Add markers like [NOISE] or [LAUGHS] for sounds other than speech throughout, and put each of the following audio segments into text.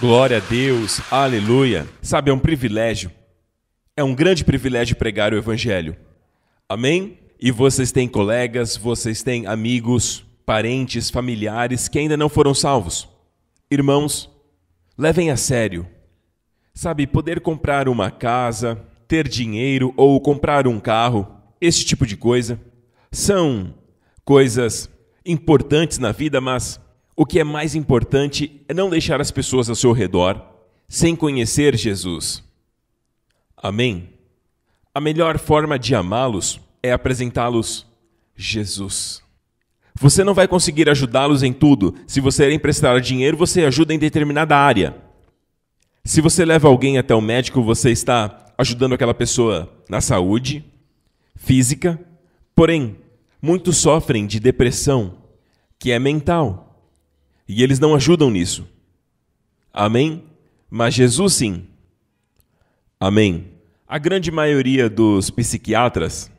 Glória a Deus, aleluia. Sabe, é um privilégio, é um grande privilégio pregar o Evangelho. Amém? E vocês têm colegas, vocês têm amigos, parentes, familiares que ainda não foram salvos. Irmãos, levem a sério. Sabe, poder comprar uma casa, ter dinheiro ou comprar um carro, esse tipo de coisa, são coisas importantes na vida, mas o que é mais importante é não deixar as pessoas ao seu redor sem conhecer Jesus. Amém? A melhor forma de amá-los é apresentá-los Jesus. Você não vai conseguir ajudá-los em tudo. Se você emprestar dinheiro, você ajuda em determinada área. Se você leva alguém até o médico, você está ajudando aquela pessoa na saúde física. Porém, muitos sofrem de depressão, que é mental. E eles não ajudam nisso. Amém? Mas Jesus sim. Amém. A grande maioria dos psiquiatras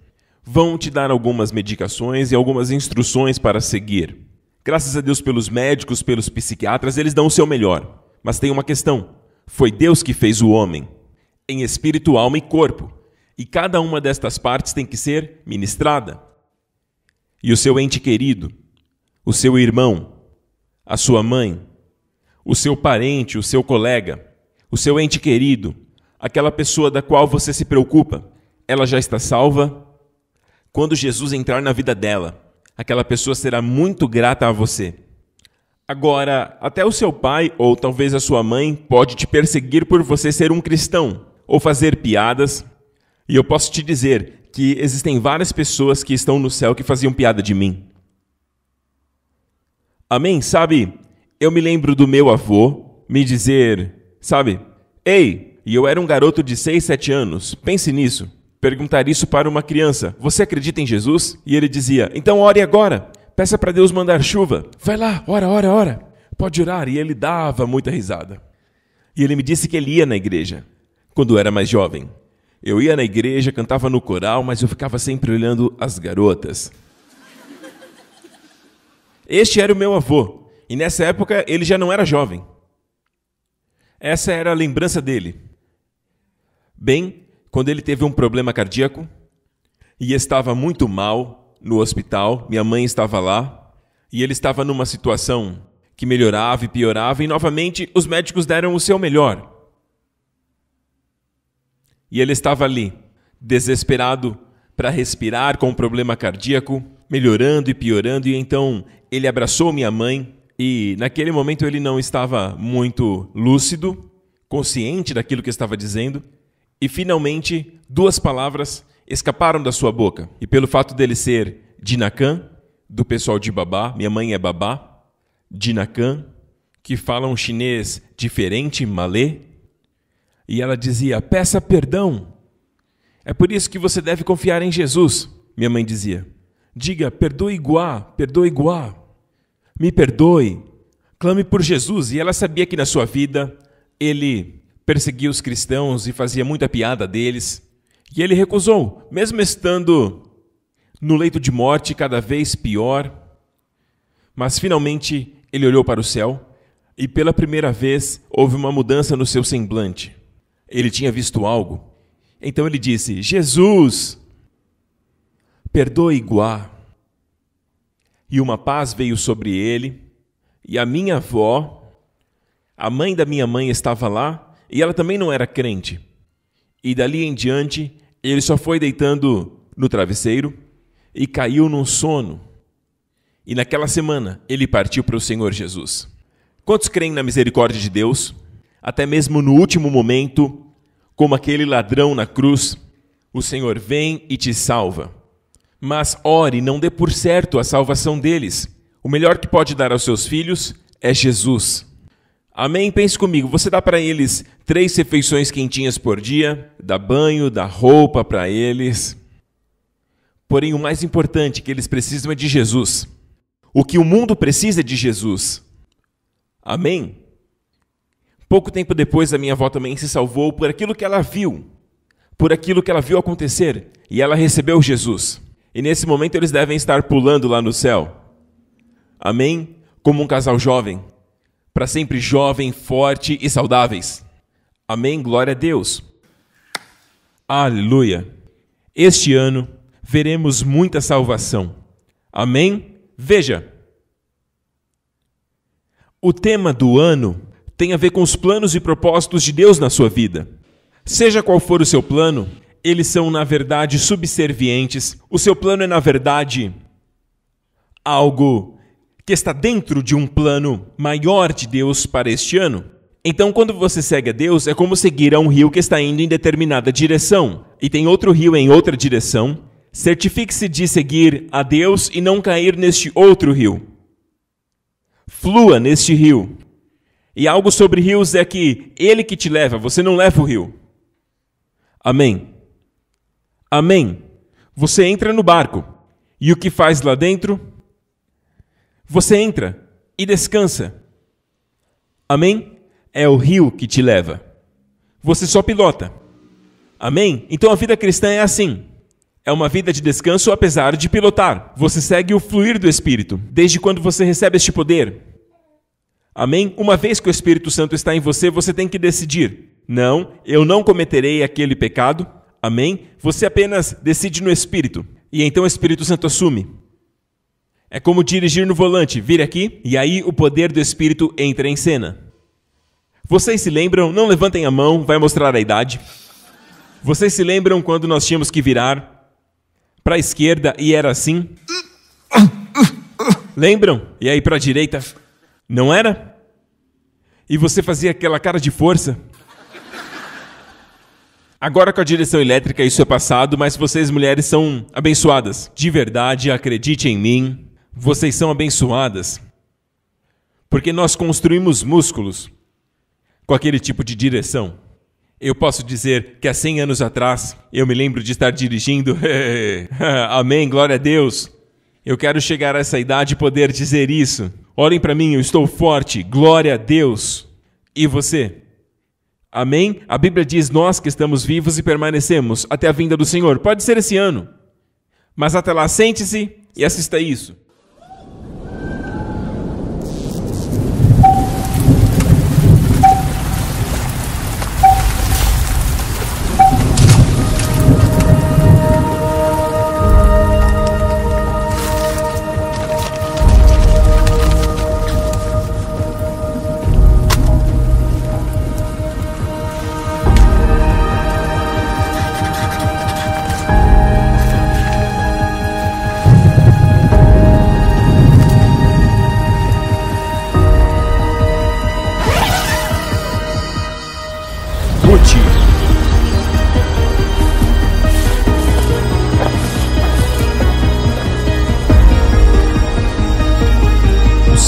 vão te dar algumas medicações e algumas instruções para seguir. Graças a Deus pelos médicos, pelos psiquiatras, eles dão o seu melhor. Mas tem uma questão: foi Deus que fez o homem, em espírito, alma e corpo. E cada uma destas partes tem que ser ministrada. E o seu ente querido, o seu irmão, a sua mãe, o seu parente, o seu colega, o seu ente querido, aquela pessoa da qual você se preocupa, ela já está salva? Quando Jesus entrar na vida dela, aquela pessoa será muito grata a você. Agora, até o seu pai ou talvez a sua mãe pode te perseguir por você ser um cristão ou fazer piadas. E eu posso te dizer que existem várias pessoas que estão no céu que faziam piada de mim. Amém? Sabe, eu me lembro do meu avô me dizer, sabe, ei, e eu era um garoto de 6, 7 anos, pense nisso. Perguntar isso para uma criança: Você acredita em Jesus? E ele dizia: Então ore agora, peça para Deus mandar chuva. Vai lá, ora, ora, ora. Pode orar. E ele dava muita risada. E ele me disse que ele ia na igreja, quando era mais jovem. Eu ia na igreja, cantava no coral, mas eu ficava sempre olhando as garotas. Este era o meu avô, e nessa época ele já não era jovem. Essa era a lembrança dele. Bem, quando ele teve um problema cardíaco e estava muito mal no hospital, minha mãe estava lá e ele estava numa situação que melhorava e piorava, e novamente os médicos deram o seu melhor. E ele estava ali, desesperado para respirar com um problema cardíaco melhorando e piorando, e então ele abraçou minha mãe. E naquele momento ele não estava muito lúcido, consciente daquilo que estava dizendo, e finalmente duas palavras escaparam da sua boca. E pelo fato dele ser Dinacan, do pessoal de Babá, minha mãe é Babá, Dinacan, que fala um chinês diferente, malê, e ela dizia: peça perdão. É por isso que você deve confiar em Jesus, minha mãe dizia. Diga: perdoe Guá, perdoe Guá, me perdoe. Clame por Jesus. E ela sabia que na sua vida ele perseguia os cristãos e fazia muita piada deles. E ele recusou, mesmo estando no leito de morte cada vez pior. Mas finalmente ele olhou para o céu e pela primeira vez houve uma mudança no seu semblante. Ele tinha visto algo. Então ele disse: Jesus, perdoa Iguá. E uma paz veio sobre ele, e a minha avó, a mãe da minha mãe estava lá, e ela também não era crente. E dali em diante, ele só foi deitando no travesseiro e caiu num sono. E naquela semana, ele partiu para o Senhor Jesus. Quantos creem na misericórdia de Deus? Até mesmo no último momento, como aquele ladrão na cruz, o Senhor vem e te salva. Mas ore, não dê por certo a salvação deles. O melhor que pode dar aos seus filhos é Jesus. Amém? Pense comigo, você dá para eles três refeições quentinhas por dia, dá banho, dá roupa para eles. Porém, o mais importante é que eles precisam é de Jesus. O que o mundo precisa é de Jesus. Amém? Pouco tempo depois, a minha avó também se salvou por aquilo que ela viu, por aquilo que ela viu acontecer, e ela recebeu Jesus. E nesse momento eles devem estar pulando lá no céu. Amém? Como um casal jovem, para sempre jovem, forte e saudáveis. Amém? Glória a Deus. Aleluia. Este ano veremos muita salvação. Amém? Veja. O tema do ano tem a ver com os planos e propósitos de Deus na sua vida. Seja qual for o seu plano, eles são, na verdade, subservientes. O seu plano é, na verdade, algo que está dentro de um plano maior de Deus para este ano. Então, quando você segue a Deus, é como seguir a um rio que está indo em determinada direção e tem outro rio em outra direção. Certifique-se de seguir a Deus e não cair neste outro rio. Flua neste rio. E algo sobre rios é que ele que te leva, você não leva o rio. Amém. Amém. Você entra no barco. E o que faz lá dentro? Você entra e descansa. Amém? É o rio que te leva. Você só pilota. Amém? Então a vida cristã é assim. É uma vida de descanso apesar de pilotar. Você segue o fluir do Espírito, desde quando você recebe este poder. Amém? Uma vez que o Espírito Santo está em você, você tem que decidir: não, eu não cometerei aquele pecado, Amém? Você apenas decide no Espírito. E então o Espírito Santo assume. É como dirigir no volante, vir aqui, e aí o poder do Espírito entra em cena. Vocês se lembram? Não levantem a mão, vai mostrar a idade. Vocês se lembram quando nós tínhamos que virar para a esquerda e era assim? Lembram? E aí para a direita? Não era? E você fazia aquela cara de força? Agora com a direção elétrica isso é passado, mas vocês mulheres são abençoadas. De verdade, acredite em mim, vocês são abençoadas. Porque nós construímos músculos com aquele tipo de direção. Eu posso dizer que há 100 anos atrás eu me lembro de estar dirigindo. [LAUGHS] Amém, glória a Deus. Eu quero chegar a essa idade e poder dizer isso. Olhem para mim, eu estou forte, glória a Deus. E você? Amém? A Bíblia diz nós que estamos vivos e permanecemos até a vinda do Senhor. Pode ser esse ano. Mas até lá, sente-se e assista isso.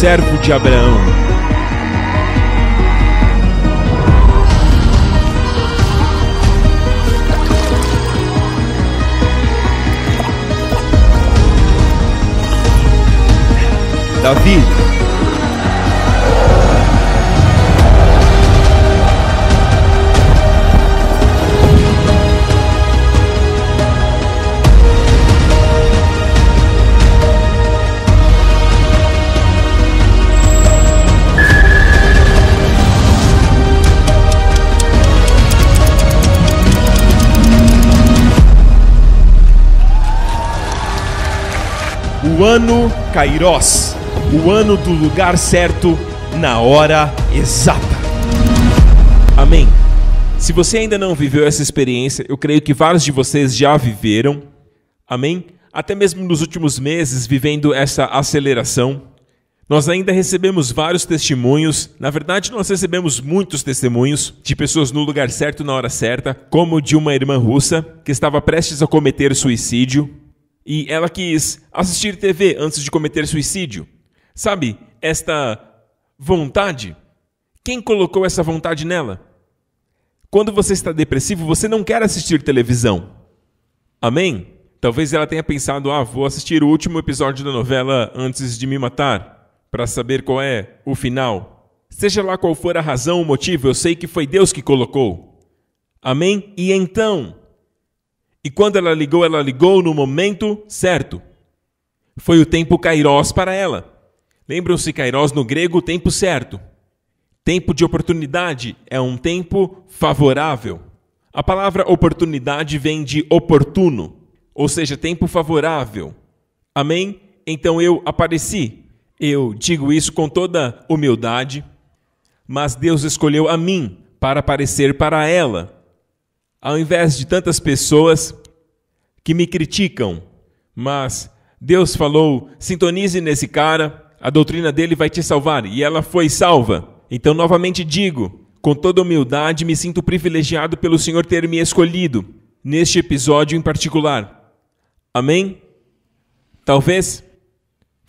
servo de Abraão. Davi o ano Kairos, o ano do lugar certo, na hora exata. Amém. Se você ainda não viveu essa experiência, eu creio que vários de vocês já viveram. Amém? Até mesmo nos últimos meses, vivendo essa aceleração. Nós ainda recebemos vários testemunhos, na verdade, nós recebemos muitos testemunhos de pessoas no lugar certo na hora certa, como de uma irmã russa que estava prestes a cometer suicídio. E ela quis assistir TV antes de cometer suicídio. Sabe, esta vontade? Quem colocou essa vontade nela? Quando você está depressivo, você não quer assistir televisão. Amém? Talvez ela tenha pensado: ah, vou assistir o último episódio da novela antes de me matar, para saber qual é o final. Seja lá qual for a razão, o motivo, eu sei que foi Deus que colocou. Amém? E então, e quando ela ligou, ela ligou no momento certo. Foi o tempo kairos para ela. Lembram-se kairos no grego, tempo certo. Tempo de oportunidade é um tempo favorável. A palavra oportunidade vem de oportuno, ou seja, tempo favorável. Amém? Então eu apareci. Eu digo isso com toda humildade, mas Deus escolheu a mim para aparecer para ela ao invés de tantas pessoas que me criticam, mas Deus falou: sintonize nesse cara, a doutrina dele vai te salvar, e ela foi salva. Então, novamente digo, com toda humildade, me sinto privilegiado pelo Senhor ter me escolhido, neste episódio em particular. Amém? Talvez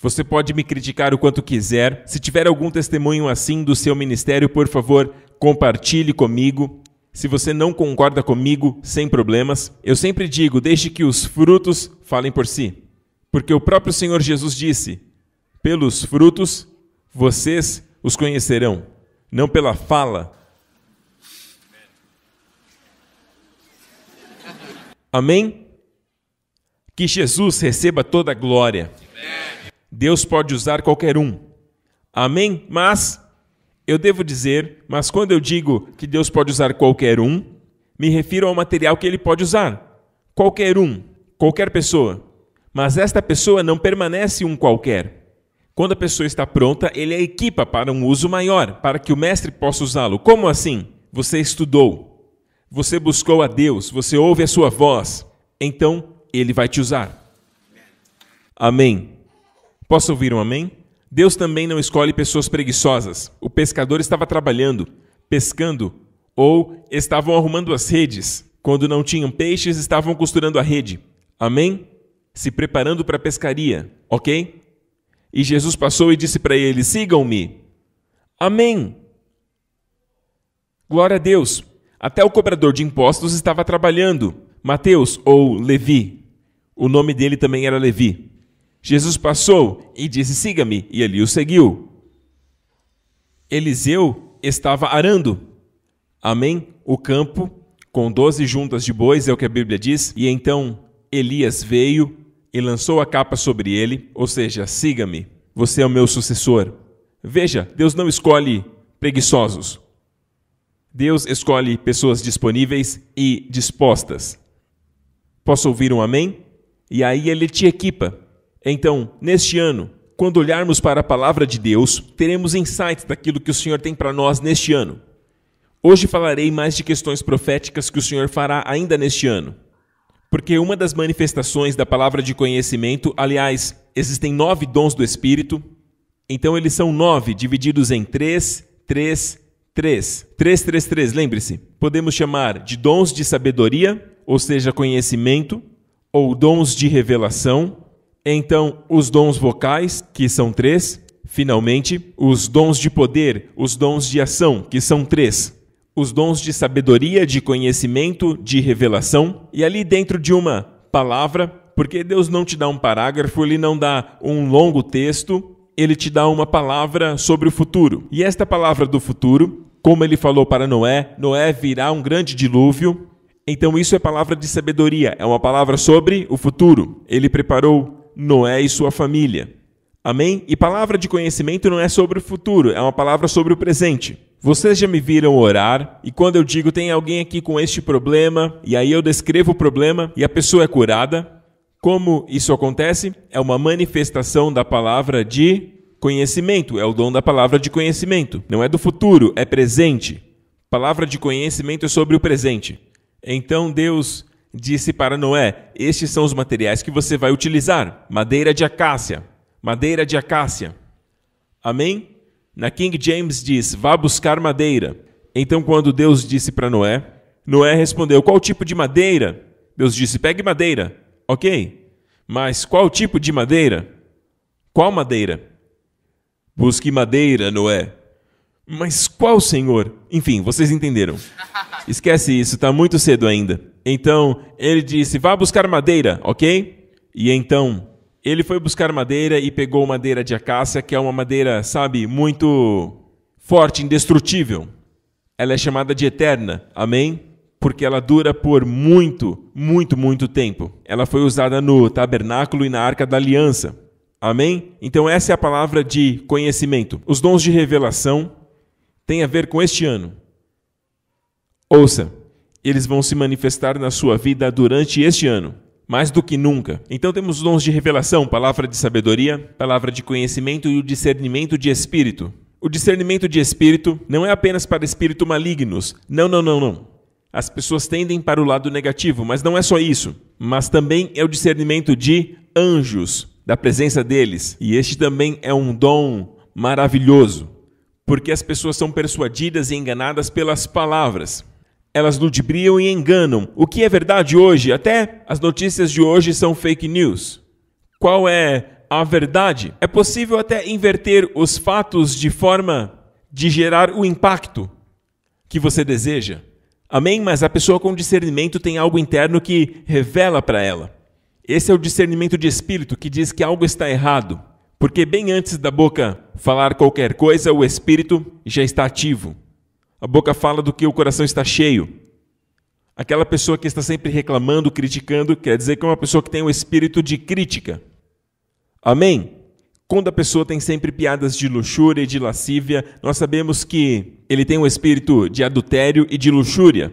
você pode me criticar o quanto quiser. Se tiver algum testemunho assim do seu ministério, por favor, compartilhe comigo. Se você não concorda comigo, sem problemas, eu sempre digo: deixe que os frutos falem por si. Porque o próprio Senhor Jesus disse: pelos frutos vocês os conhecerão, não pela fala. Amém? Que Jesus receba toda a glória. Deus pode usar qualquer um. Amém? Mas eu devo dizer, mas quando eu digo que Deus pode usar qualquer um, me refiro ao material que ele pode usar. Qualquer um, qualquer pessoa. Mas esta pessoa não permanece um qualquer. Quando a pessoa está pronta, ele a equipa para um uso maior, para que o mestre possa usá-lo. Como assim? Você estudou, você buscou a Deus, você ouve a sua voz. Então, ele vai te usar. Amém. Posso ouvir um amém? Deus também não escolhe pessoas preguiçosas. O pescador estava trabalhando, pescando, ou estavam arrumando as redes. Quando não tinham peixes, estavam costurando a rede. Amém? Se preparando para a pescaria, ok? E Jesus passou e disse para eles: Sigam-me. Amém. Glória a Deus. Até o cobrador de impostos estava trabalhando. Mateus ou Levi. O nome dele também era Levi. Jesus passou e disse: Siga-me, e ele o seguiu. Eliseu estava arando. Amém? O campo com doze juntas de bois, é o que a Bíblia diz. E então Elias veio e lançou a capa sobre ele, ou seja, siga-me, você é o meu sucessor. Veja, Deus não escolhe preguiçosos. Deus escolhe pessoas disponíveis e dispostas. Posso ouvir um amém? E aí ele te equipa. Então, neste ano, quando olharmos para a palavra de Deus, teremos insights daquilo que o Senhor tem para nós neste ano. Hoje falarei mais de questões proféticas que o Senhor fará ainda neste ano. Porque uma das manifestações da palavra de conhecimento, aliás, existem nove dons do Espírito, então eles são nove, divididos em três, três, três. Três, três, três, lembre-se. Podemos chamar de dons de sabedoria, ou seja, conhecimento, ou dons de revelação, então, os dons vocais, que são três. Finalmente, os dons de poder, os dons de ação, que são três. Os dons de sabedoria, de conhecimento, de revelação. E ali dentro de uma palavra, porque Deus não te dá um parágrafo, ele não dá um longo texto, ele te dá uma palavra sobre o futuro. E esta palavra do futuro, como ele falou para Noé, Noé virá um grande dilúvio. Então, isso é palavra de sabedoria, é uma palavra sobre o futuro. Ele preparou Noé e sua família. Amém? E palavra de conhecimento não é sobre o futuro, é uma palavra sobre o presente. Vocês já me viram orar, e quando eu digo tem alguém aqui com este problema, e aí eu descrevo o problema e a pessoa é curada, como isso acontece? É uma manifestação da palavra de conhecimento, é o dom da palavra de conhecimento. Não é do futuro, é presente. Palavra de conhecimento é sobre o presente. Então Deus disse para Noé: Estes são os materiais que você vai utilizar: madeira de acácia, madeira de acácia. Amém? Na King James diz: Vá buscar madeira. Então, quando Deus disse para Noé, Noé respondeu: Qual tipo de madeira? Deus disse: Pegue madeira. Ok. Mas qual tipo de madeira? Qual madeira? Busque madeira, Noé. Mas qual Senhor? Enfim, vocês entenderam. [LAUGHS] Esquece isso, está muito cedo ainda. Então ele disse: Vá buscar madeira, ok? E então ele foi buscar madeira e pegou madeira de acácia, que é uma madeira, sabe, muito forte, indestrutível. Ela é chamada de eterna, amém? Porque ela dura por muito, muito, muito tempo. Ela foi usada no tabernáculo e na arca da aliança. Amém? Então, essa é a palavra de conhecimento. Os dons de revelação tem a ver com este ano. Ouça, eles vão se manifestar na sua vida durante este ano, mais do que nunca. Então temos dons de revelação, palavra de sabedoria, palavra de conhecimento e o discernimento de espírito. O discernimento de espírito não é apenas para espíritos malignos. Não, não, não, não. As pessoas tendem para o lado negativo, mas não é só isso. Mas também é o discernimento de anjos, da presença deles. E este também é um dom maravilhoso porque as pessoas são persuadidas e enganadas pelas palavras. Elas ludibriam e enganam. O que é verdade hoje? Até as notícias de hoje são fake news. Qual é a verdade? É possível até inverter os fatos de forma de gerar o impacto que você deseja. Amém? Mas a pessoa com discernimento tem algo interno que revela para ela. Esse é o discernimento de espírito que diz que algo está errado. Porque bem antes da boca falar qualquer coisa, o espírito já está ativo. A boca fala do que o coração está cheio. Aquela pessoa que está sempre reclamando, criticando, quer dizer que é uma pessoa que tem o um espírito de crítica. Amém? Quando a pessoa tem sempre piadas de luxúria e de lascívia, nós sabemos que ele tem um espírito de adultério e de luxúria.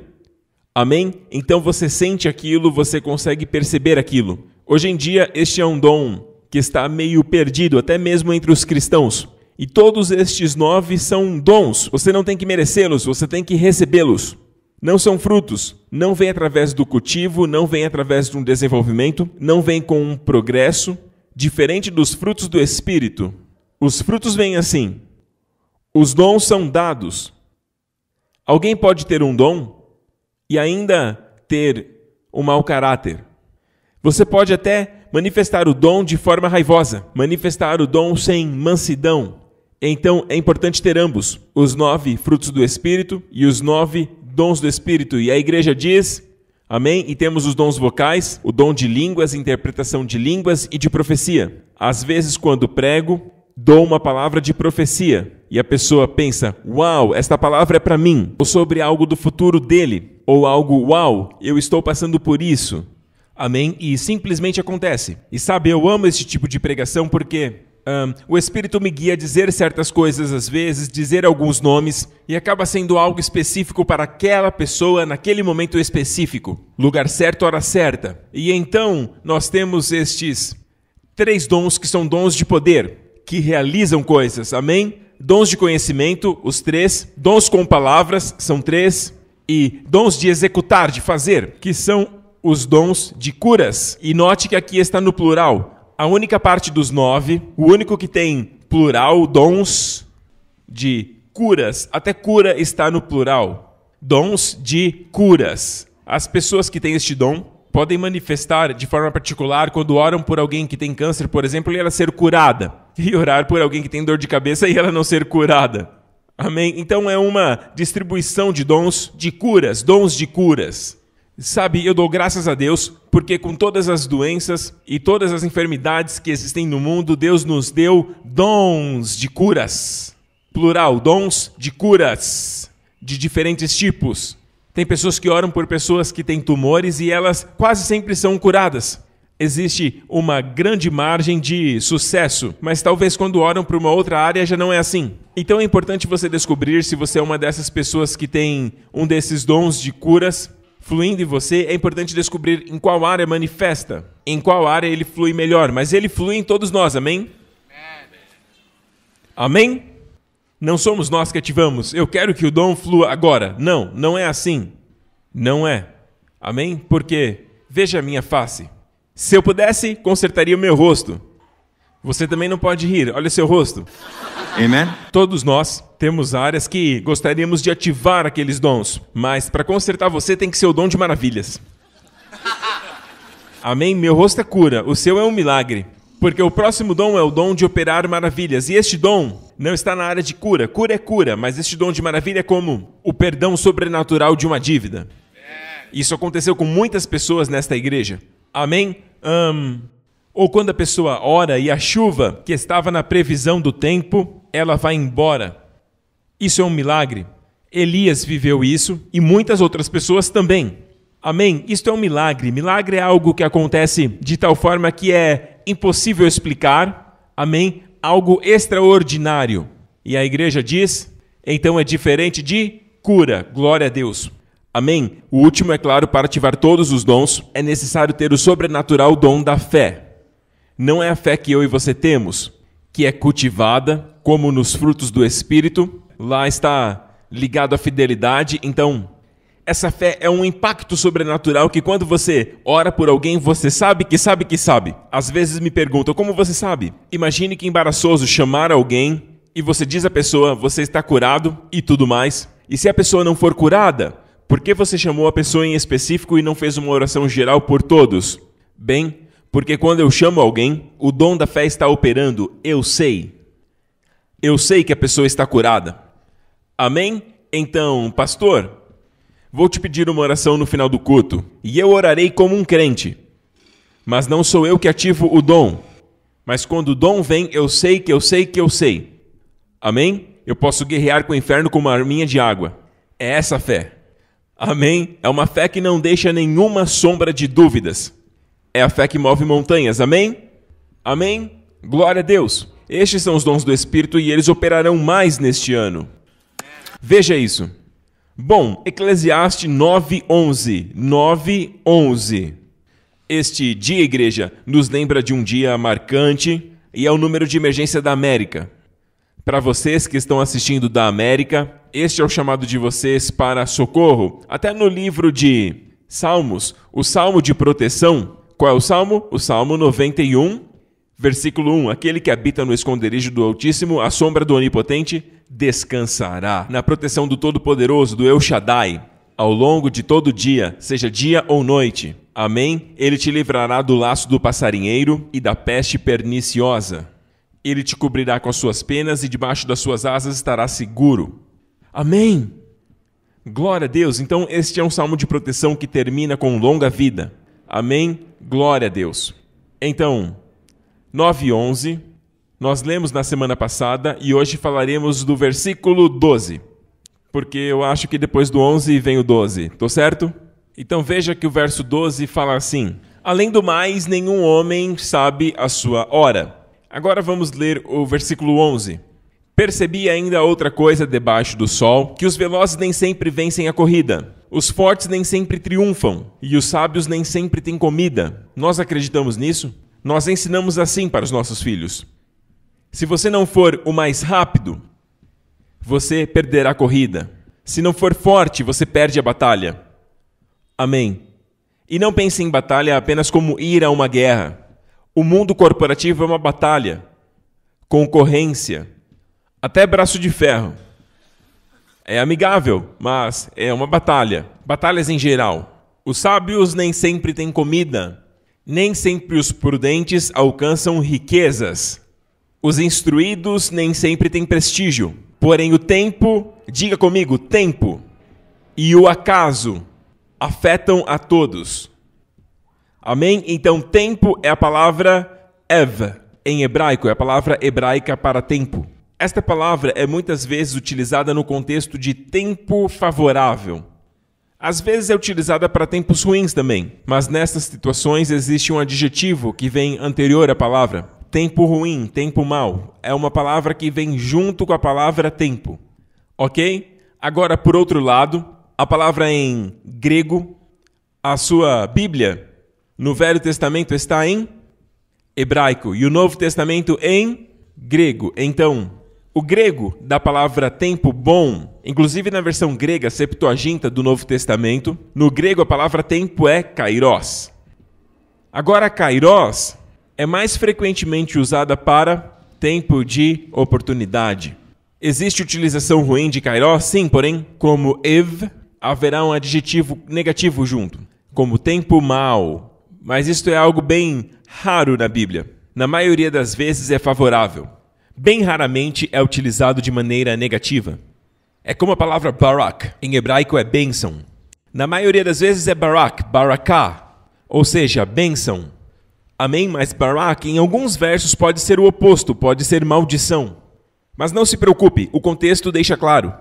Amém? Então você sente aquilo, você consegue perceber aquilo. Hoje em dia, este é um dom que está meio perdido, até mesmo entre os cristãos. E todos estes nove são dons, você não tem que merecê-los, você tem que recebê-los. Não são frutos, não vem através do cultivo, não vem através de um desenvolvimento, não vem com um progresso, diferente dos frutos do Espírito. Os frutos vêm assim, os dons são dados. Alguém pode ter um dom e ainda ter um mau caráter. Você pode até manifestar o dom de forma raivosa, manifestar o dom sem mansidão. Então é importante ter ambos, os nove frutos do Espírito e os nove dons do Espírito. E a igreja diz: Amém? E temos os dons vocais, o dom de línguas, interpretação de línguas e de profecia. Às vezes, quando prego, dou uma palavra de profecia e a pessoa pensa: Uau, esta palavra é para mim, ou sobre algo do futuro dele, ou algo: Uau, eu estou passando por isso. Amém? E simplesmente acontece. E sabe, eu amo esse tipo de pregação porque um, o Espírito me guia a dizer certas coisas às vezes, dizer alguns nomes, e acaba sendo algo específico para aquela pessoa naquele momento específico, lugar certo, hora certa. E então nós temos estes três dons que são dons de poder, que realizam coisas, amém? Dons de conhecimento, os três, dons com palavras, são três, e dons de executar, de fazer, que são os dons de curas. E note que aqui está no plural. A única parte dos nove, o único que tem plural, dons de curas, até cura está no plural. Dons de curas. As pessoas que têm este dom podem manifestar de forma particular quando oram por alguém que tem câncer, por exemplo, e ela ser curada. E orar por alguém que tem dor de cabeça e ela não ser curada. Amém? Então é uma distribuição de dons de curas, dons de curas. Sabe, eu dou graças a Deus porque, com todas as doenças e todas as enfermidades que existem no mundo, Deus nos deu dons de curas. Plural, dons de curas de diferentes tipos. Tem pessoas que oram por pessoas que têm tumores e elas quase sempre são curadas. Existe uma grande margem de sucesso, mas talvez quando oram para uma outra área já não é assim. Então é importante você descobrir se você é uma dessas pessoas que tem um desses dons de curas fluindo em você, é importante descobrir em qual área manifesta, em qual área ele flui melhor. Mas ele flui em todos nós, amém? Amém? Não somos nós que ativamos. Eu quero que o dom flua agora. Não, não é assim. Não é. Amém? Porque, veja a minha face. Se eu pudesse, consertaria o meu rosto. Você também não pode rir. Olha seu rosto. Amen. Né? Todos nós temos áreas que gostaríamos de ativar aqueles dons, mas para consertar você tem que ser o dom de maravilhas. Amém? Meu rosto é cura, o seu é um milagre. Porque o próximo dom é o dom de operar maravilhas. E este dom não está na área de cura. Cura é cura, mas este dom de maravilha é como o perdão sobrenatural de uma dívida. Isso aconteceu com muitas pessoas nesta igreja. Amém? Um, ou quando a pessoa ora e a chuva que estava na previsão do tempo, ela vai embora. Isso é um milagre. Elias viveu isso e muitas outras pessoas também. Amém? Isto é um milagre. Milagre é algo que acontece de tal forma que é impossível explicar. Amém? Algo extraordinário. E a igreja diz: então é diferente de cura. Glória a Deus. Amém? O último, é claro, para ativar todos os dons, é necessário ter o sobrenatural dom da fé não é a fé que eu e você temos, que é cultivada, como nos frutos do Espírito, lá está ligado à fidelidade. Então, essa fé é um impacto sobrenatural que quando você ora por alguém, você sabe que sabe que sabe. Às vezes me perguntam, como você sabe? Imagine que embaraçoso chamar alguém e você diz à pessoa, você está curado e tudo mais. E se a pessoa não for curada, por que você chamou a pessoa em específico e não fez uma oração geral por todos? Bem, porque quando eu chamo alguém, o dom da fé está operando. Eu sei. Eu sei que a pessoa está curada. Amém? Então, pastor, vou te pedir uma oração no final do culto. E eu orarei como um crente. Mas não sou eu que ativo o dom. Mas quando o dom vem, eu sei que eu sei que eu sei. Amém? Eu posso guerrear com o inferno com uma arminha de água. É essa a fé. Amém? É uma fé que não deixa nenhuma sombra de dúvidas. É a fé que move montanhas. Amém? Amém? Glória a Deus. Estes são os dons do Espírito e eles operarão mais neste ano. Veja isso. Bom, Eclesiastes 9:11. 9:11. Este dia, igreja, nos lembra de um dia marcante e é o número de emergência da América. Para vocês que estão assistindo da América, este é o chamado de vocês para socorro. Até no livro de Salmos, o salmo de proteção qual é o salmo? O salmo 91, versículo 1. Aquele que habita no esconderijo do Altíssimo, à sombra do Onipotente, descansará. Na proteção do Todo-Poderoso, do El Shaddai, ao longo de todo dia, seja dia ou noite. Amém? Ele te livrará do laço do passarinheiro e da peste perniciosa. Ele te cobrirá com as suas penas e debaixo das suas asas estará seguro. Amém! Glória a Deus! Então, este é um salmo de proteção que termina com longa vida. Amém? Glória a Deus. Então, 9 e 11, nós lemos na semana passada e hoje falaremos do versículo 12, porque eu acho que depois do 11 vem o 12, tô certo? Então veja que o verso 12 fala assim: Além do mais, nenhum homem sabe a sua hora. Agora vamos ler o versículo 11. Percebi ainda outra coisa debaixo do sol, que os velozes nem sempre vencem a corrida os fortes nem sempre triunfam e os sábios nem sempre têm comida. Nós acreditamos nisso? Nós ensinamos assim para os nossos filhos. Se você não for o mais rápido, você perderá a corrida. Se não for forte, você perde a batalha. Amém. E não pense em batalha apenas como ir a uma guerra. O mundo corporativo é uma batalha, concorrência, até braço de ferro. É amigável, mas é uma batalha. Batalhas em geral. Os sábios nem sempre têm comida, nem sempre os prudentes alcançam riquezas. Os instruídos nem sempre têm prestígio. Porém, o tempo, diga comigo, tempo e o acaso afetam a todos. Amém? Então, tempo é a palavra Ev, em hebraico, é a palavra hebraica para tempo. Esta palavra é muitas vezes utilizada no contexto de tempo favorável. Às vezes é utilizada para tempos ruins também, mas nessas situações existe um adjetivo que vem anterior à palavra. Tempo ruim, tempo mal. É uma palavra que vem junto com a palavra tempo. Ok? Agora, por outro lado, a palavra em grego, a sua Bíblia, no Velho Testamento está em hebraico e o Novo Testamento em grego. Então, o grego da palavra tempo bom, inclusive na versão grega Septuaginta do Novo Testamento, no grego a palavra tempo é kairos. Agora kairos é mais frequentemente usada para tempo de oportunidade. Existe utilização ruim de kairos? Sim, porém, como ev, haverá um adjetivo negativo junto, como tempo mau. Mas isto é algo bem raro na Bíblia. Na maioria das vezes é favorável bem raramente é utilizado de maneira negativa. É como a palavra barak, em hebraico é bênção. Na maioria das vezes é barak, baraká, ou seja, bênção. Amém? Mas barak em alguns versos pode ser o oposto, pode ser maldição. Mas não se preocupe, o contexto deixa claro.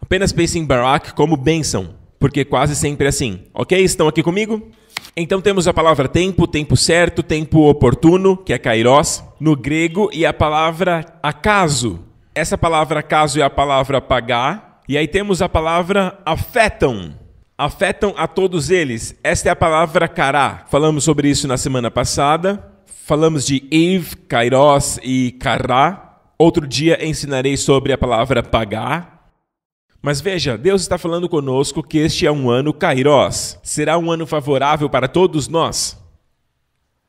Apenas pense em barak como bênção, porque quase sempre é assim. Ok? Estão aqui comigo? Então temos a palavra tempo, tempo certo, tempo oportuno, que é kairos, no grego, e a palavra acaso. Essa palavra acaso é a palavra pagar, e aí temos a palavra afetam. Afetam a todos eles. Esta é a palavra cará. Falamos sobre isso na semana passada. Falamos de Ev, Kairos e Kará. Outro dia ensinarei sobre a palavra pagar, mas veja, Deus está falando conosco que este é um ano Kairos. Será um ano favorável para todos nós?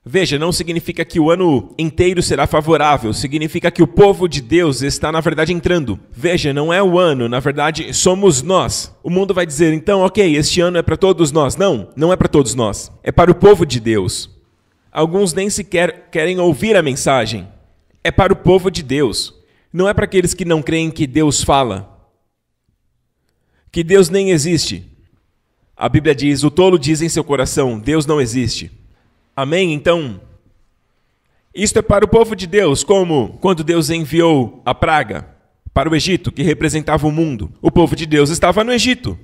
Veja, não significa que o ano inteiro será favorável, significa que o povo de Deus está, na verdade, entrando. Veja, não é o ano, na verdade, somos nós. O mundo vai dizer, então, ok, este ano é para todos nós. Não, não é para todos nós, é para o povo de Deus. Alguns nem sequer querem ouvir a mensagem. É para o povo de Deus. Não é para aqueles que não creem que Deus fala que Deus nem existe. A Bíblia diz: o tolo diz em seu coração, Deus não existe. Amém? Então, isto é para o povo de Deus, como quando Deus enviou a praga para o Egito, que representava o mundo. O povo de Deus estava no Egito.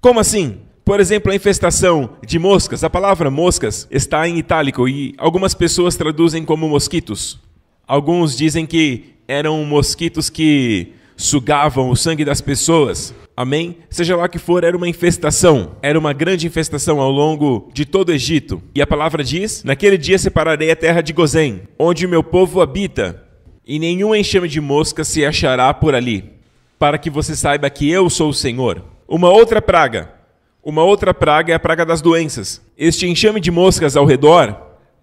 Como assim? Por exemplo, a infestação de moscas, a palavra moscas está em itálico e algumas pessoas traduzem como mosquitos. Alguns dizem que eram mosquitos que sugavam o sangue das pessoas. Amém? Seja lá que for, era uma infestação. Era uma grande infestação ao longo de todo o Egito. E a palavra diz: Naquele dia separarei a terra de Gozém, onde o meu povo habita, e nenhum enxame de mosca se achará por ali, para que você saiba que eu sou o Senhor. Uma outra praga. Uma outra praga é a praga das doenças. Este enxame de moscas ao redor,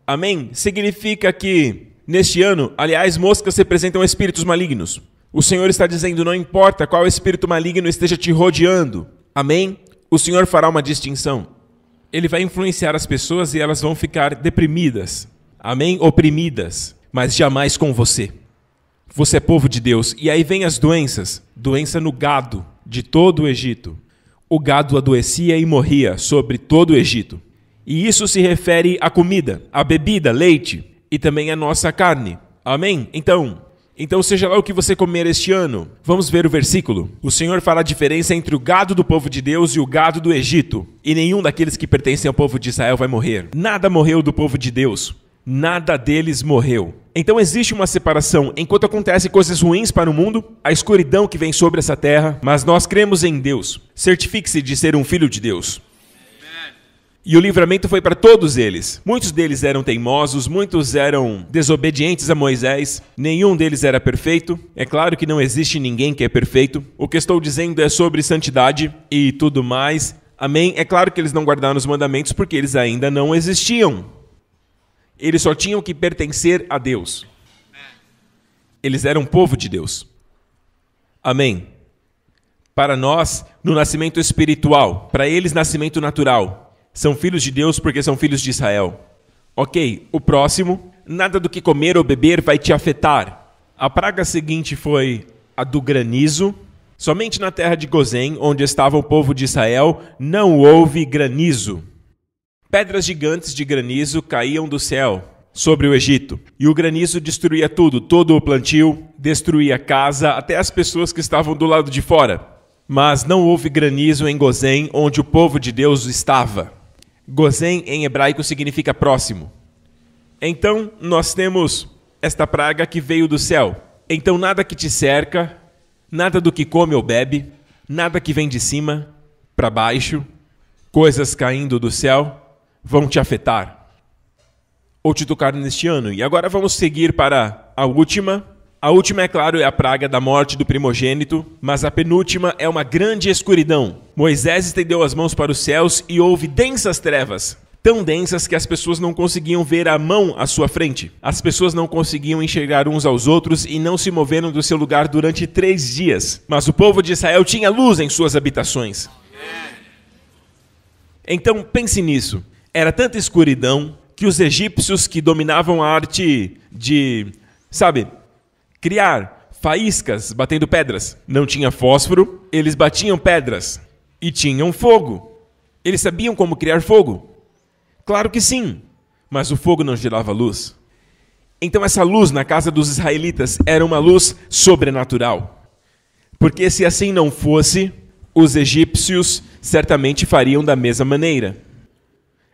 amém? Significa que neste ano, aliás, moscas representam espíritos malignos. O Senhor está dizendo: não importa qual espírito maligno esteja te rodeando, amém? O Senhor fará uma distinção. Ele vai influenciar as pessoas e elas vão ficar deprimidas, amém? Oprimidas, mas jamais com você. Você é povo de Deus. E aí vem as doenças: doença no gado de todo o Egito. O gado adoecia e morria sobre todo o Egito. E isso se refere à comida, à bebida, leite e também à nossa carne. Amém? Então, então, seja lá o que você comer este ano. Vamos ver o versículo. O Senhor fará diferença entre o gado do povo de Deus e o gado do Egito, e nenhum daqueles que pertencem ao povo de Israel vai morrer. Nada morreu do povo de Deus. Nada deles morreu. Então existe uma separação. Enquanto acontecem coisas ruins para o mundo, a escuridão que vem sobre essa terra, mas nós cremos em Deus. Certifique-se de ser um filho de Deus. E o livramento foi para todos eles. Muitos deles eram teimosos, muitos eram desobedientes a Moisés, nenhum deles era perfeito. É claro que não existe ninguém que é perfeito. O que estou dizendo é sobre santidade e tudo mais. Amém? É claro que eles não guardaram os mandamentos porque eles ainda não existiam. Eles só tinham que pertencer a Deus. Eles eram povo de Deus. Amém? Para nós, no nascimento espiritual. Para eles, nascimento natural são filhos de Deus porque são filhos de Israel. Ok, o próximo. Nada do que comer ou beber vai te afetar. A praga seguinte foi a do granizo. Somente na terra de Gozém, onde estava o povo de Israel, não houve granizo. Pedras gigantes de granizo caíam do céu sobre o Egito, e o granizo destruía tudo, todo o plantio, destruía a casa, até as pessoas que estavam do lado de fora. Mas não houve granizo em Gozém, onde o povo de Deus estava. Gozen em hebraico significa próximo. Então, nós temos esta praga que veio do céu. Então, nada que te cerca, nada do que come ou bebe, nada que vem de cima para baixo, coisas caindo do céu, vão te afetar ou te tocar neste ano. E agora vamos seguir para a última a última, é claro, é a praga da morte do primogênito, mas a penúltima é uma grande escuridão. Moisés estendeu as mãos para os céus e houve densas trevas, tão densas que as pessoas não conseguiam ver a mão à sua frente. As pessoas não conseguiam enxergar uns aos outros e não se moveram do seu lugar durante três dias. Mas o povo de Israel tinha luz em suas habitações. Então pense nisso. Era tanta escuridão que os egípcios que dominavam a arte de, sabe, criar faíscas batendo pedras. Não tinha fósforo, eles batiam pedras e tinham fogo. Eles sabiam como criar fogo? Claro que sim, mas o fogo não gerava luz. Então, essa luz na casa dos israelitas era uma luz sobrenatural. Porque se assim não fosse, os egípcios certamente fariam da mesma maneira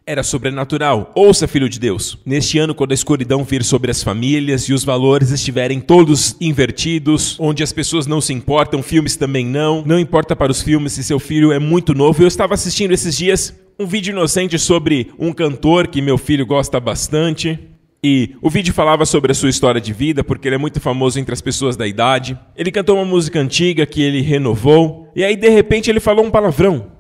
era sobrenatural. Ouça, filho de Deus. Neste ano, quando a escuridão vir sobre as famílias e os valores estiverem todos invertidos, onde as pessoas não se importam, filmes também não, não importa para os filmes se seu filho é muito novo. Eu estava assistindo esses dias um vídeo inocente sobre um cantor que meu filho gosta bastante. E o vídeo falava sobre a sua história de vida, porque ele é muito famoso entre as pessoas da idade. Ele cantou uma música antiga que ele renovou, e aí de repente ele falou um palavrão.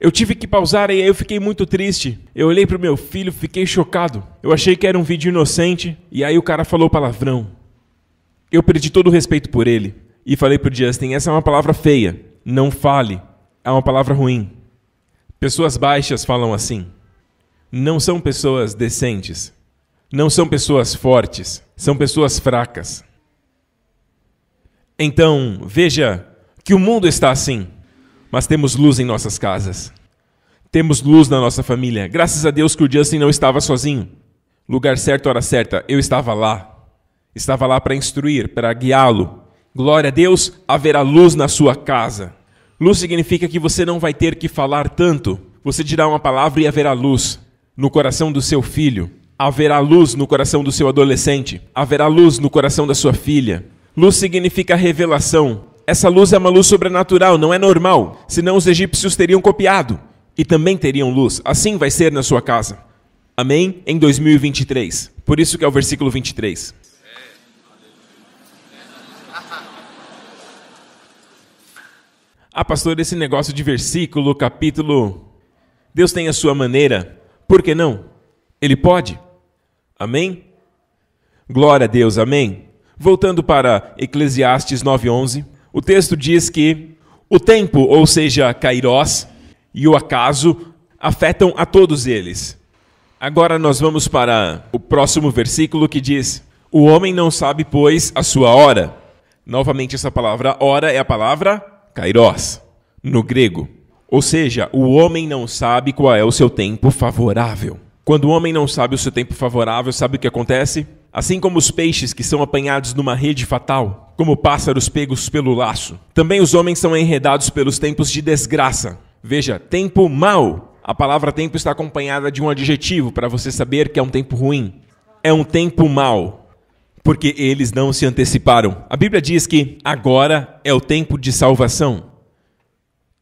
Eu tive que pausar e aí eu fiquei muito triste. Eu olhei pro meu filho, fiquei chocado. Eu achei que era um vídeo inocente e aí o cara falou palavrão. Eu perdi todo o respeito por ele e falei pro Justin: essa é uma palavra feia, não fale, é uma palavra ruim. Pessoas baixas falam assim. Não são pessoas decentes. Não são pessoas fortes, são pessoas fracas. Então, veja que o mundo está assim mas temos luz em nossas casas. Temos luz na nossa família. Graças a Deus que o Justin não estava sozinho. Lugar certo, hora certa. Eu estava lá. Estava lá para instruir, para guiá-lo. Glória a Deus, haverá luz na sua casa. Luz significa que você não vai ter que falar tanto. Você dirá uma palavra e haverá luz no coração do seu filho. Haverá luz no coração do seu adolescente. Haverá luz no coração da sua filha. Luz significa revelação. Essa luz é uma luz sobrenatural, não é normal, senão os egípcios teriam copiado e também teriam luz. Assim vai ser na sua casa. Amém? Em 2023. Por isso que é o versículo 23. Ah, pastor, esse negócio de versículo, capítulo. Deus tem a sua maneira. Por que não? Ele pode. Amém? Glória a Deus, amém? Voltando para Eclesiastes 9,11. O texto diz que o tempo, ou seja, Kairos, e o acaso afetam a todos eles. Agora nós vamos para o próximo versículo que diz: O homem não sabe, pois, a sua hora. Novamente, essa palavra hora é a palavra kairos, no grego. Ou seja, o homem não sabe qual é o seu tempo favorável. Quando o homem não sabe o seu tempo favorável, sabe o que acontece? assim como os peixes que são apanhados numa rede fatal, como pássaros pegos pelo laço. Também os homens são enredados pelos tempos de desgraça. Veja, tempo mau. A palavra tempo está acompanhada de um adjetivo para você saber que é um tempo ruim. É um tempo mau porque eles não se anteciparam. A Bíblia diz que agora é o tempo de salvação.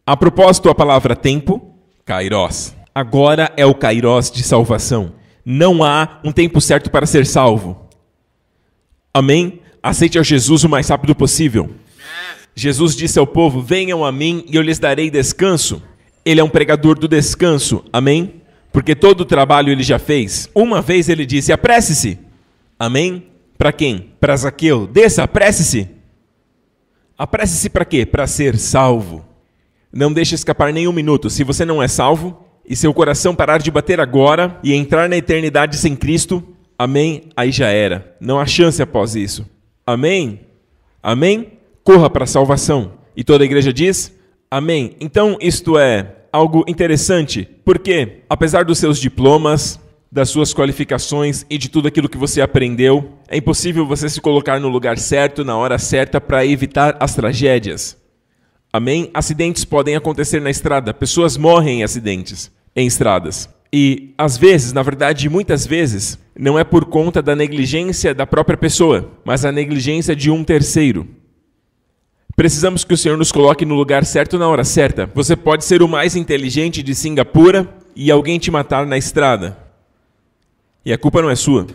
A propósito, a palavra tempo, kairos. Agora é o kairos de salvação não há um tempo certo para ser salvo. Amém? Aceite a Jesus o mais rápido possível. Jesus disse ao povo: Venham a mim e eu lhes darei descanso. Ele é um pregador do descanso. Amém? Porque todo o trabalho ele já fez. Uma vez ele disse: Apresse-se. Amém? Para quem? Para Zaqueu. Desça, apresse-se. Apresse-se para quê? Para ser salvo. Não deixe escapar nenhum minuto. Se você não é salvo, e seu coração parar de bater agora e entrar na eternidade sem Cristo, amém, aí já era. Não há chance após isso. Amém? Amém? Corra para a salvação. E toda a igreja diz: Amém. Então isto é algo interessante, porque apesar dos seus diplomas, das suas qualificações e de tudo aquilo que você aprendeu, é impossível você se colocar no lugar certo, na hora certa, para evitar as tragédias. Amém? Acidentes podem acontecer na estrada, pessoas morrem em acidentes em estradas. E às vezes, na verdade, muitas vezes, não é por conta da negligência da própria pessoa, mas a negligência de um terceiro. Precisamos que o Senhor nos coloque no lugar certo na hora certa. Você pode ser o mais inteligente de Singapura e alguém te matar na estrada. E a culpa não é sua.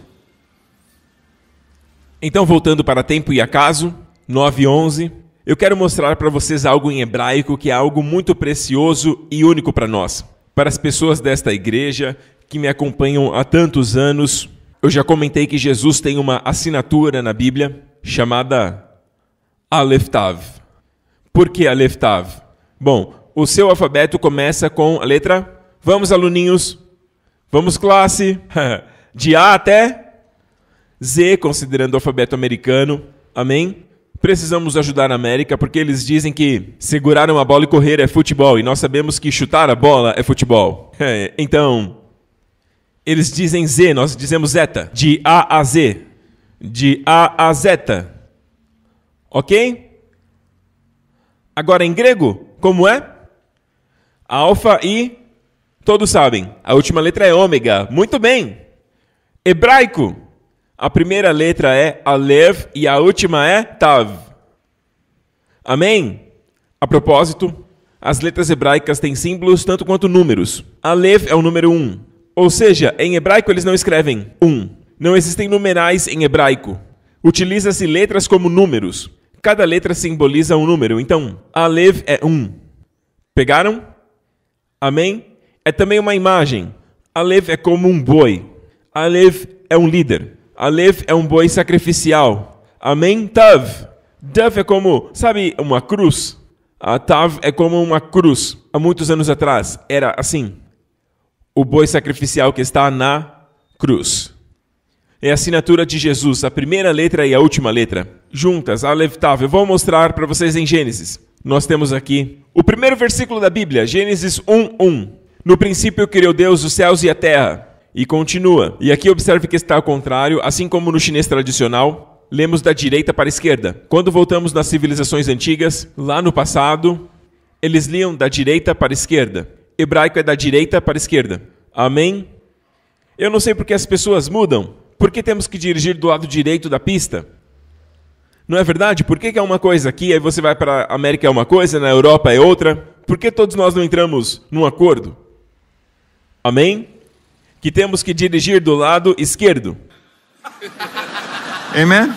Então, voltando para tempo e acaso, 9 e 11, eu quero mostrar para vocês algo em hebraico que é algo muito precioso e único para nós. Para as pessoas desta igreja que me acompanham há tantos anos, eu já comentei que Jesus tem uma assinatura na Bíblia chamada Aleftav. Por que Aleftav? Bom, o seu alfabeto começa com a letra. Vamos, aluninhos! Vamos, classe! [LAUGHS] De A até Z, considerando o alfabeto americano. Amém? Precisamos ajudar a América porque eles dizem que segurar uma bola e correr é futebol e nós sabemos que chutar a bola é futebol. É, então, eles dizem Z, nós dizemos zeta. De A a Z. De A a zeta. Ok? Agora em grego, como é? Alfa e. Todos sabem. A última letra é ômega. Muito bem! Hebraico. A primeira letra é Alev e a última é Tav. Amém? A propósito, as letras hebraicas têm símbolos tanto quanto números. Alev é o número 1. Um. Ou seja, em hebraico eles não escrevem 1. Um. Não existem numerais em hebraico. Utiliza-se letras como números. Cada letra simboliza um número. Então, Alev é 1. Um. Pegaram? Amém? É também uma imagem. Alev é como um boi. Alev é um líder. Alef é um boi sacrificial. Amém? Tav. Tav é como, sabe, uma cruz. A Tav é como uma cruz. Há muitos anos atrás era assim. O boi sacrificial que está na cruz. É a assinatura de Jesus, a primeira letra e a última letra. Juntas, Alef Tav. Eu vou mostrar para vocês em Gênesis. Nós temos aqui o primeiro versículo da Bíblia, Gênesis 1:1. No princípio criou Deus os céus e a terra. E continua. E aqui observe que está ao contrário, assim como no chinês tradicional, lemos da direita para a esquerda. Quando voltamos nas civilizações antigas, lá no passado, eles liam da direita para a esquerda. Hebraico é da direita para a esquerda. Amém? Eu não sei porque as pessoas mudam. Por que temos que dirigir do lado direito da pista? Não é verdade? Por que, que é uma coisa aqui, aí você vai para a América é uma coisa, na Europa é outra? Por que todos nós não entramos num acordo? Amém? que temos que dirigir do lado esquerdo. Amém?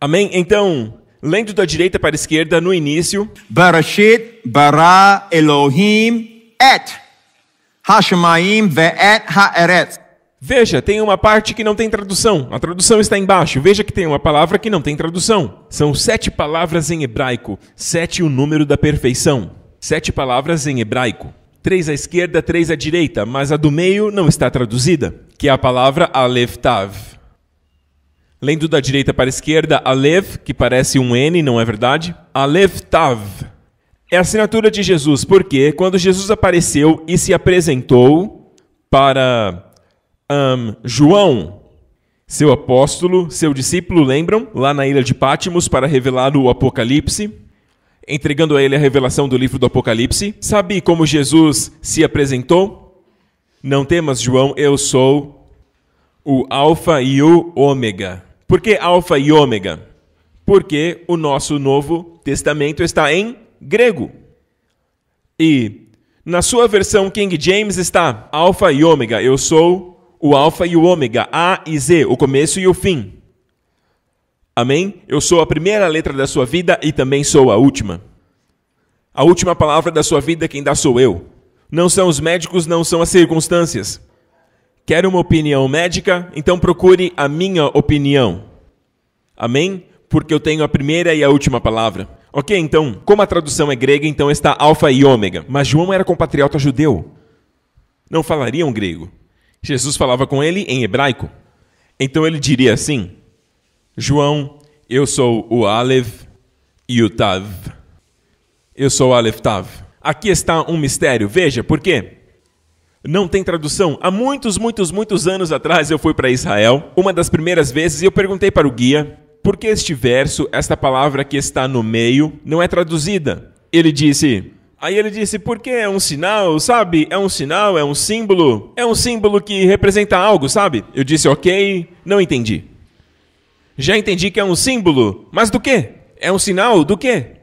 Amém? Então, lendo da direita para a esquerda no início. Bereshit bara Elohim et hashemayim ve'et ha'eretz. Veja, tem uma parte que não tem tradução. A tradução está embaixo. Veja que tem uma palavra que não tem tradução. São sete palavras em hebraico. Sete o número da perfeição. Sete palavras em hebraico três à esquerda, três à direita, mas a do meio não está traduzida, que é a palavra Aleph Tav. Lendo da direita para a esquerda, Alev, que parece um N, não é verdade? Aleph Tav. É a assinatura de Jesus, porque quando Jesus apareceu e se apresentou para um, João, seu apóstolo, seu discípulo, lembram? Lá na ilha de Pátimos, para revelar o Apocalipse, entregando a ele a revelação do livro do Apocalipse. Sabe como Jesus se apresentou? Não temas, João, eu sou o Alfa e o Ômega. Por que Alfa e Ômega? Porque o nosso Novo Testamento está em grego. E na sua versão King James está Alfa e Ômega, eu sou o Alfa e o Ômega, A e Z, o começo e o fim. Amém? Eu sou a primeira letra da sua vida e também sou a última. A última palavra da sua vida quem dá sou eu. Não são os médicos, não são as circunstâncias. Quer uma opinião médica? Então procure a minha opinião. Amém? Porque eu tenho a primeira e a última palavra. Ok, então, como a tradução é grega, então está alfa e ômega. Mas João era compatriota judeu. Não falariam grego. Jesus falava com ele em hebraico. Então ele diria assim: João, eu sou o Aleph e o Tav. Eu sou o Aleph Tav. Aqui está um mistério. Veja, por quê? Não tem tradução. Há muitos, muitos, muitos anos atrás eu fui para Israel, uma das primeiras vezes, e eu perguntei para o guia por que este verso, esta palavra que está no meio, não é traduzida. Ele disse. Aí ele disse, porque é um sinal, sabe? É um sinal, é um símbolo, é um símbolo que representa algo, sabe? Eu disse, ok, não entendi. Já entendi que é um símbolo, mas do quê? É um sinal do quê?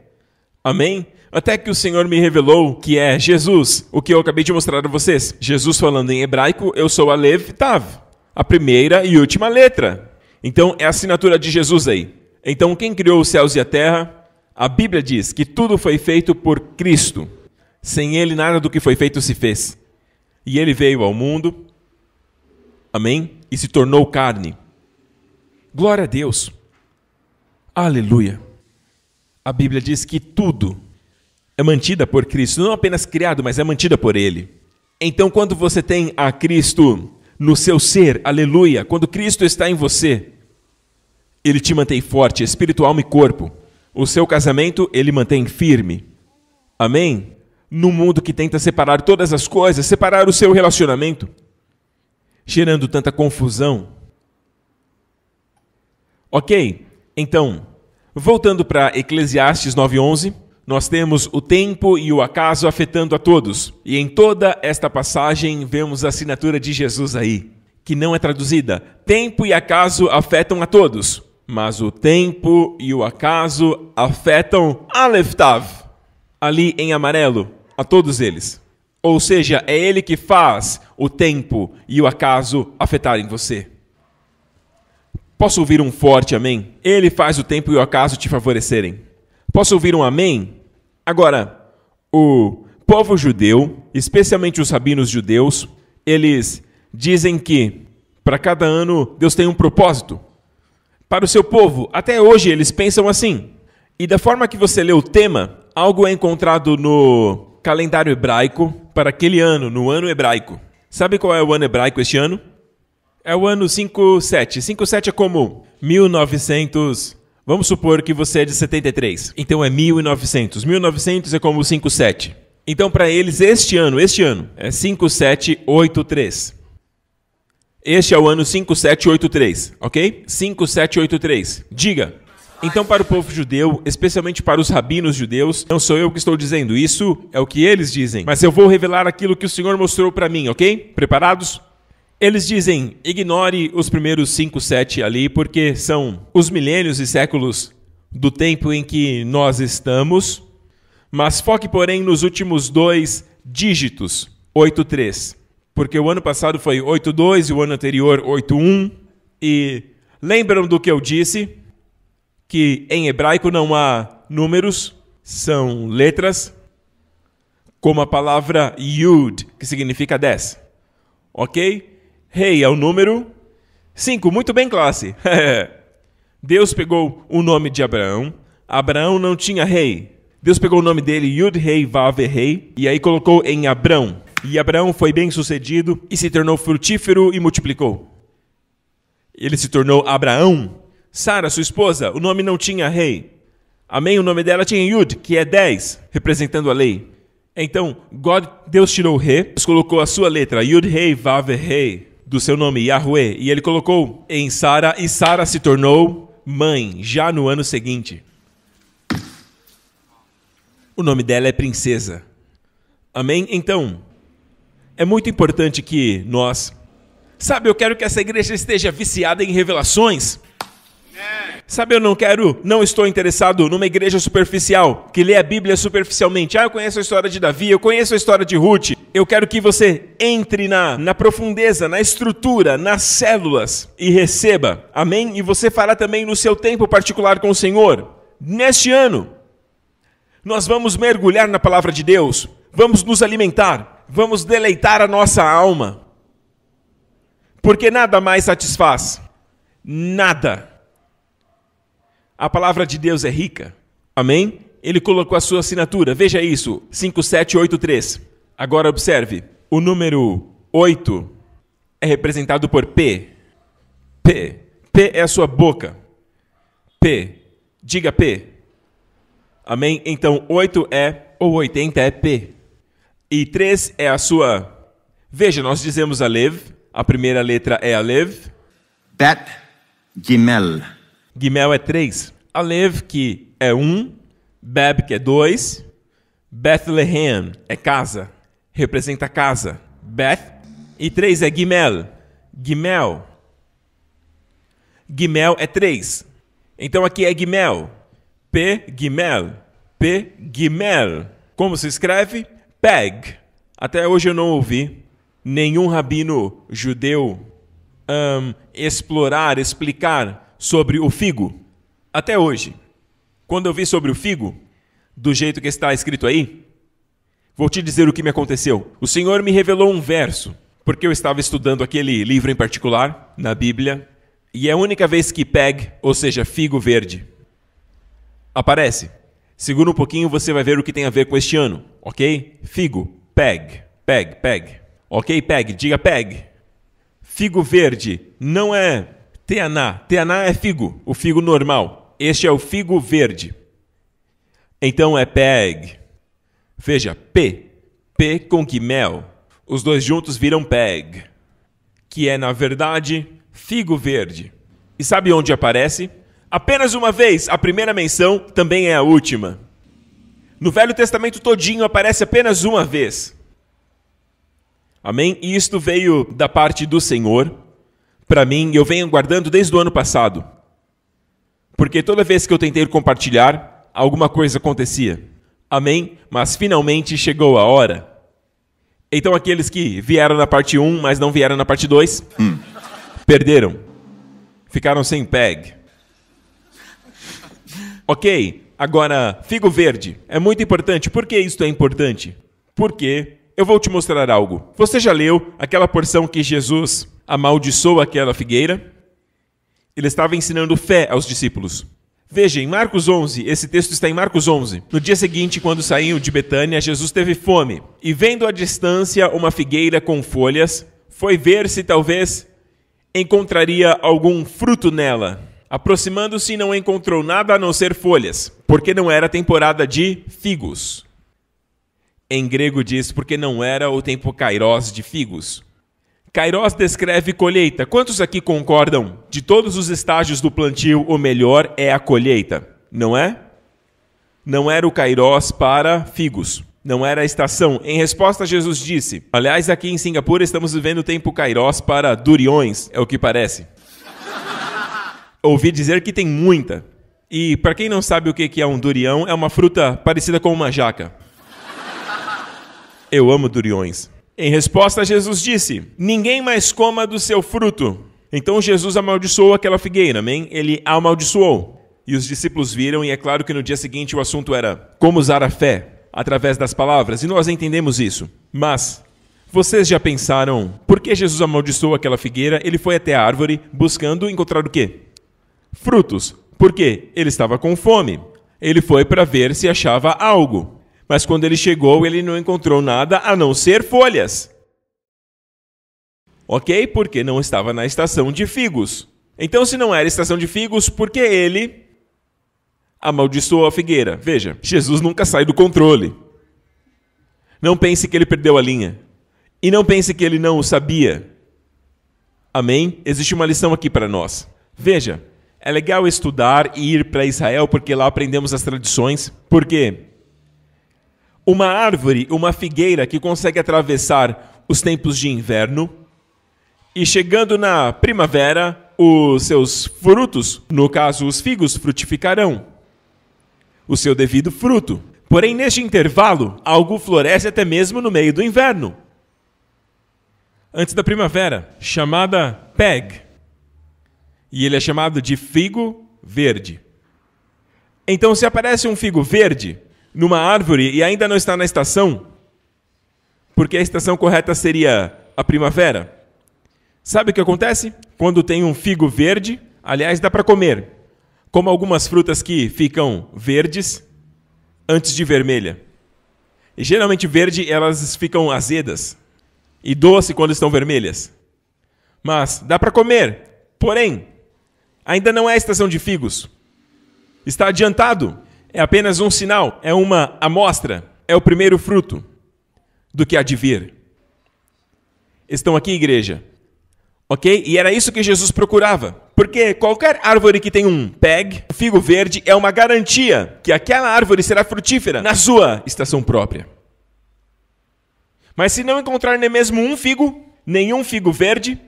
Amém? Até que o Senhor me revelou que é Jesus, o que eu acabei de mostrar a vocês. Jesus falando em hebraico, eu sou a Tav, a primeira e última letra. Então é a assinatura de Jesus aí. Então quem criou os céus e a terra? A Bíblia diz que tudo foi feito por Cristo. Sem ele nada do que foi feito se fez. E ele veio ao mundo. Amém? E se tornou carne. Glória a Deus. Aleluia. A Bíblia diz que tudo é mantida por Cristo, não apenas criado, mas é mantida por Ele. Então, quando você tem a Cristo no seu ser, aleluia, quando Cristo está em você, Ele te mantém forte, espiritual alma e corpo. O seu casamento, Ele mantém firme. Amém? No mundo que tenta separar todas as coisas, separar o seu relacionamento, gerando tanta confusão, Ok, então, voltando para Eclesiastes 9:11, nós temos o tempo e o acaso afetando a todos. E em toda esta passagem vemos a assinatura de Jesus aí, que não é traduzida. Tempo e acaso afetam a todos, mas o tempo e o acaso afetam Aleftav, ali em amarelo, a todos eles. Ou seja, é ele que faz o tempo e o acaso afetarem você. Posso ouvir um forte amém? Ele faz o tempo e o acaso te favorecerem. Posso ouvir um amém? Agora, o povo judeu, especialmente os rabinos judeus, eles dizem que para cada ano Deus tem um propósito para o seu povo. Até hoje eles pensam assim. E da forma que você lê o tema, algo é encontrado no calendário hebraico para aquele ano, no ano hebraico. Sabe qual é o ano hebraico este ano? É o ano 57. 57 é como 1900. Vamos supor que você é de 73. Então é 1900. 1900 é como 57. Então para eles este ano, este ano é 5783. Este é o ano 5783, OK? 5783. Diga. Então, para o povo judeu, especialmente para os rabinos judeus, não sou eu que estou dizendo isso, é o que eles dizem. Mas eu vou revelar aquilo que o Senhor mostrou para mim, ok? Preparados? Eles dizem: ignore os primeiros 5, 7 ali, porque são os milênios e séculos do tempo em que nós estamos, mas foque, porém, nos últimos dois dígitos, 8, 3. Porque o ano passado foi 8, 2 e o ano anterior 8, 1. E lembram do que eu disse? Que em hebraico não há números, são letras, como a palavra Yud, que significa 10. Ok? Rei é o número 5. Muito bem, classe. [LAUGHS] Deus pegou o nome de Abraão. Abraão não tinha rei. Deus pegou o nome dele, Yud Rei Vav Rei, e aí colocou em Abrão. E Abraão foi bem sucedido e se tornou frutífero e multiplicou. Ele se tornou Abraão. Sara, sua esposa, o nome não tinha rei. Amém? O nome dela tinha Yud, que é 10, representando a lei. Então, God, Deus tirou o rei, colocou a sua letra, Yud Rei Vav Rei do seu nome, Yahweh, e ele colocou em Sara, e Sara se tornou mãe já no ano seguinte. O nome dela é Princesa. Amém? Então, é muito importante que nós. Sabe, eu quero que essa igreja esteja viciada em revelações. Sabe, eu não quero, não estou interessado numa igreja superficial, que lê a Bíblia superficialmente. Ah, eu conheço a história de Davi, eu conheço a história de Ruth, eu quero que você entre na, na profundeza, na estrutura, nas células e receba. Amém? E você fará também no seu tempo particular com o Senhor. Neste ano, nós vamos mergulhar na palavra de Deus, vamos nos alimentar, vamos deleitar a nossa alma. Porque nada mais satisfaz. Nada. A palavra de Deus é rica. Amém? Ele colocou a sua assinatura. Veja isso, 5783. Agora observe, o número 8 é representado por P. P. P é a sua boca. P. Diga P. Amém? Então 8 é, ou 80 é P. E 3 é a sua. Veja, nós dizemos Alev, a primeira letra é Alev. Bet Gimel. Gimel é 3. Alev, que é 1. Um. Beb, que é 2. Bethlehem é casa representa casa, Beth. E três é Gimel, Gimel. Gimel é três Então aqui é Gimel, P Gimel, P Gimel. Como se escreve? Peg. Até hoje eu não ouvi nenhum rabino judeu um, explorar, explicar sobre o figo. Até hoje. Quando eu vi sobre o figo, do jeito que está escrito aí, Vou te dizer o que me aconteceu. O Senhor me revelou um verso, porque eu estava estudando aquele livro em particular, na Bíblia, e é a única vez que PEG, ou seja, figo verde, aparece. Segura um pouquinho, você vai ver o que tem a ver com este ano, ok? Figo, PEG, PEG, PEG. Ok, PEG, diga PEG. Figo verde não é Teaná. Teaná é figo, o figo normal. Este é o figo verde. Então é PEG. Veja, P. P com que mel. Os dois juntos viram PEG, que é, na verdade, figo verde. E sabe onde aparece? Apenas uma vez, a primeira menção também é a última. No Velho Testamento todinho aparece apenas uma vez. Amém? E isto veio da parte do Senhor. Para mim, eu venho guardando desde o ano passado. Porque toda vez que eu tentei compartilhar, alguma coisa acontecia. Amém? Mas finalmente chegou a hora. Então aqueles que vieram na parte 1, mas não vieram na parte 2, hum, perderam. Ficaram sem PEG. Ok, agora, figo verde. É muito importante. Por que isso é importante? Porque eu vou te mostrar algo. Você já leu aquela porção que Jesus amaldiçoou aquela figueira? Ele estava ensinando fé aos discípulos. Veja, em Marcos 11, esse texto está em Marcos 11. No dia seguinte, quando saíram de Betânia, Jesus teve fome e, vendo à distância uma figueira com folhas, foi ver se talvez encontraria algum fruto nela. Aproximando-se, não encontrou nada a não ser folhas, porque não era temporada de figos. Em grego diz porque não era o tempo kairós de figos. Kairos descreve colheita. Quantos aqui concordam? De todos os estágios do plantio, o melhor é a colheita, não é? Não era o Kairos para figos. Não era a estação. Em resposta, Jesus disse: Aliás, aqui em Singapura estamos vivendo o tempo Kairos para duriões, é o que parece. [LAUGHS] Ouvi dizer que tem muita. E para quem não sabe o que é um durião, é uma fruta parecida com uma jaca. Eu amo duriões. Em resposta, Jesus disse: Ninguém mais coma do seu fruto. Então Jesus amaldiçoou aquela figueira, amém? Ele a amaldiçoou. E os discípulos viram, e é claro que no dia seguinte o assunto era como usar a fé através das palavras, e nós entendemos isso. Mas vocês já pensaram por que Jesus amaldiçoou aquela figueira? Ele foi até a árvore buscando encontrar o quê? Frutos. Por quê? Ele estava com fome. Ele foi para ver se achava algo. Mas quando ele chegou, ele não encontrou nada a não ser folhas. Ok? Porque não estava na estação de figos. Então, se não era estação de figos, por que ele amaldiçoou a figueira? Veja, Jesus nunca sai do controle. Não pense que ele perdeu a linha. E não pense que ele não o sabia. Amém? Existe uma lição aqui para nós. Veja, é legal estudar e ir para Israel porque lá aprendemos as tradições. Por quê? uma árvore, uma figueira que consegue atravessar os tempos de inverno e chegando na primavera, os seus frutos, no caso os figos, frutificarão o seu devido fruto. Porém, neste intervalo, algo floresce até mesmo no meio do inverno. Antes da primavera, chamada Peg. E ele é chamado de figo verde. Então, se aparece um figo verde, numa árvore e ainda não está na estação? Porque a estação correta seria a primavera. Sabe o que acontece? Quando tem um figo verde, aliás, dá para comer. Como algumas frutas que ficam verdes antes de vermelha. E geralmente verde elas ficam azedas e doce quando estão vermelhas. Mas dá para comer. Porém, ainda não é a estação de figos. Está adiantado. É apenas um sinal, é uma amostra, é o primeiro fruto do que há de vir. Estão aqui, igreja? Ok? E era isso que Jesus procurava. Porque qualquer árvore que tem um PEG, figo verde, é uma garantia que aquela árvore será frutífera na sua estação própria. Mas se não encontrar nem mesmo um figo, nenhum figo verde,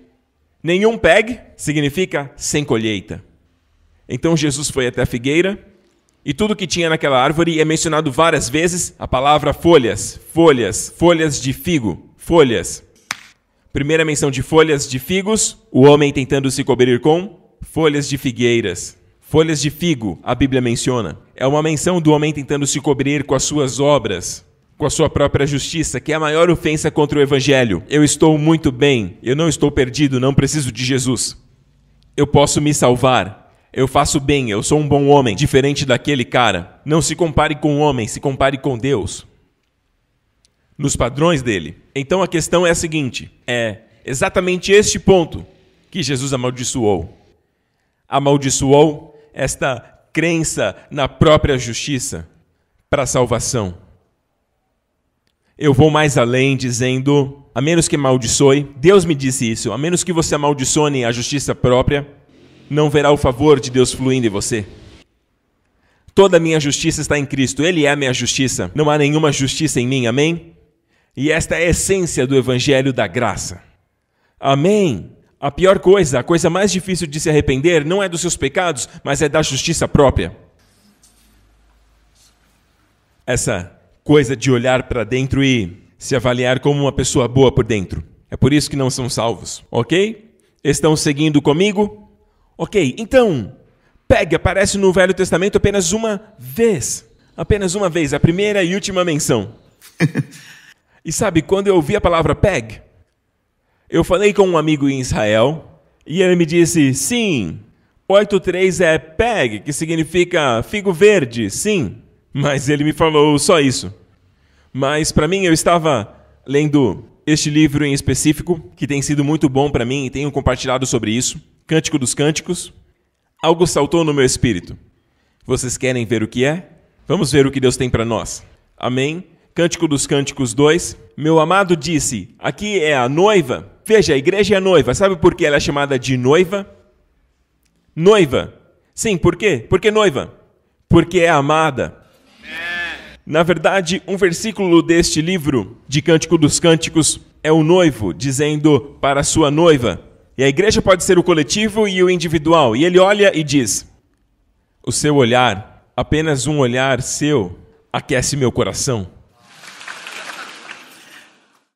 nenhum PEG, significa sem colheita. Então Jesus foi até a figueira, e tudo que tinha naquela árvore é mencionado várias vezes a palavra folhas, folhas, folhas de figo, folhas. Primeira menção de folhas de figos, o homem tentando se cobrir com folhas de figueiras. Folhas de figo, a Bíblia menciona. É uma menção do homem tentando se cobrir com as suas obras, com a sua própria justiça, que é a maior ofensa contra o evangelho. Eu estou muito bem, eu não estou perdido, não preciso de Jesus. Eu posso me salvar, eu faço bem, eu sou um bom homem, diferente daquele cara. Não se compare com o homem, se compare com Deus. Nos padrões dele. Então a questão é a seguinte: é exatamente este ponto que Jesus amaldiçoou. Amaldiçoou esta crença na própria justiça para a salvação. Eu vou mais além dizendo: a menos que amaldiçoe, Deus me disse isso, a menos que você amaldiçone a justiça própria, não verá o favor de Deus fluindo em você. Toda a minha justiça está em Cristo, Ele é a minha justiça. Não há nenhuma justiça em mim, amém? E esta é a essência do Evangelho da graça. Amém? A pior coisa, a coisa mais difícil de se arrepender não é dos seus pecados, mas é da justiça própria. Essa coisa de olhar para dentro e se avaliar como uma pessoa boa por dentro. É por isso que não são salvos, ok? Estão seguindo comigo? Ok, então, PEG aparece no Velho Testamento apenas uma vez. Apenas uma vez, a primeira e última menção. [LAUGHS] e sabe, quando eu ouvi a palavra PEG, eu falei com um amigo em Israel e ele me disse: sim, 8.3 é PEG, que significa figo verde, sim. Mas ele me falou só isso. Mas para mim, eu estava lendo este livro em específico, que tem sido muito bom para mim e tenho compartilhado sobre isso. Cântico dos Cânticos, algo saltou no meu espírito. Vocês querem ver o que é? Vamos ver o que Deus tem para nós. Amém? Cântico dos Cânticos 2. Meu amado disse: Aqui é a noiva. Veja, a igreja é a noiva. Sabe por que ela é chamada de noiva? Noiva. Sim, por quê? Por que noiva? Porque é amada. Na verdade, um versículo deste livro de Cântico dos Cânticos é o noivo dizendo para sua noiva: e a igreja pode ser o coletivo e o individual. E ele olha e diz: O seu olhar, apenas um olhar seu, aquece meu coração.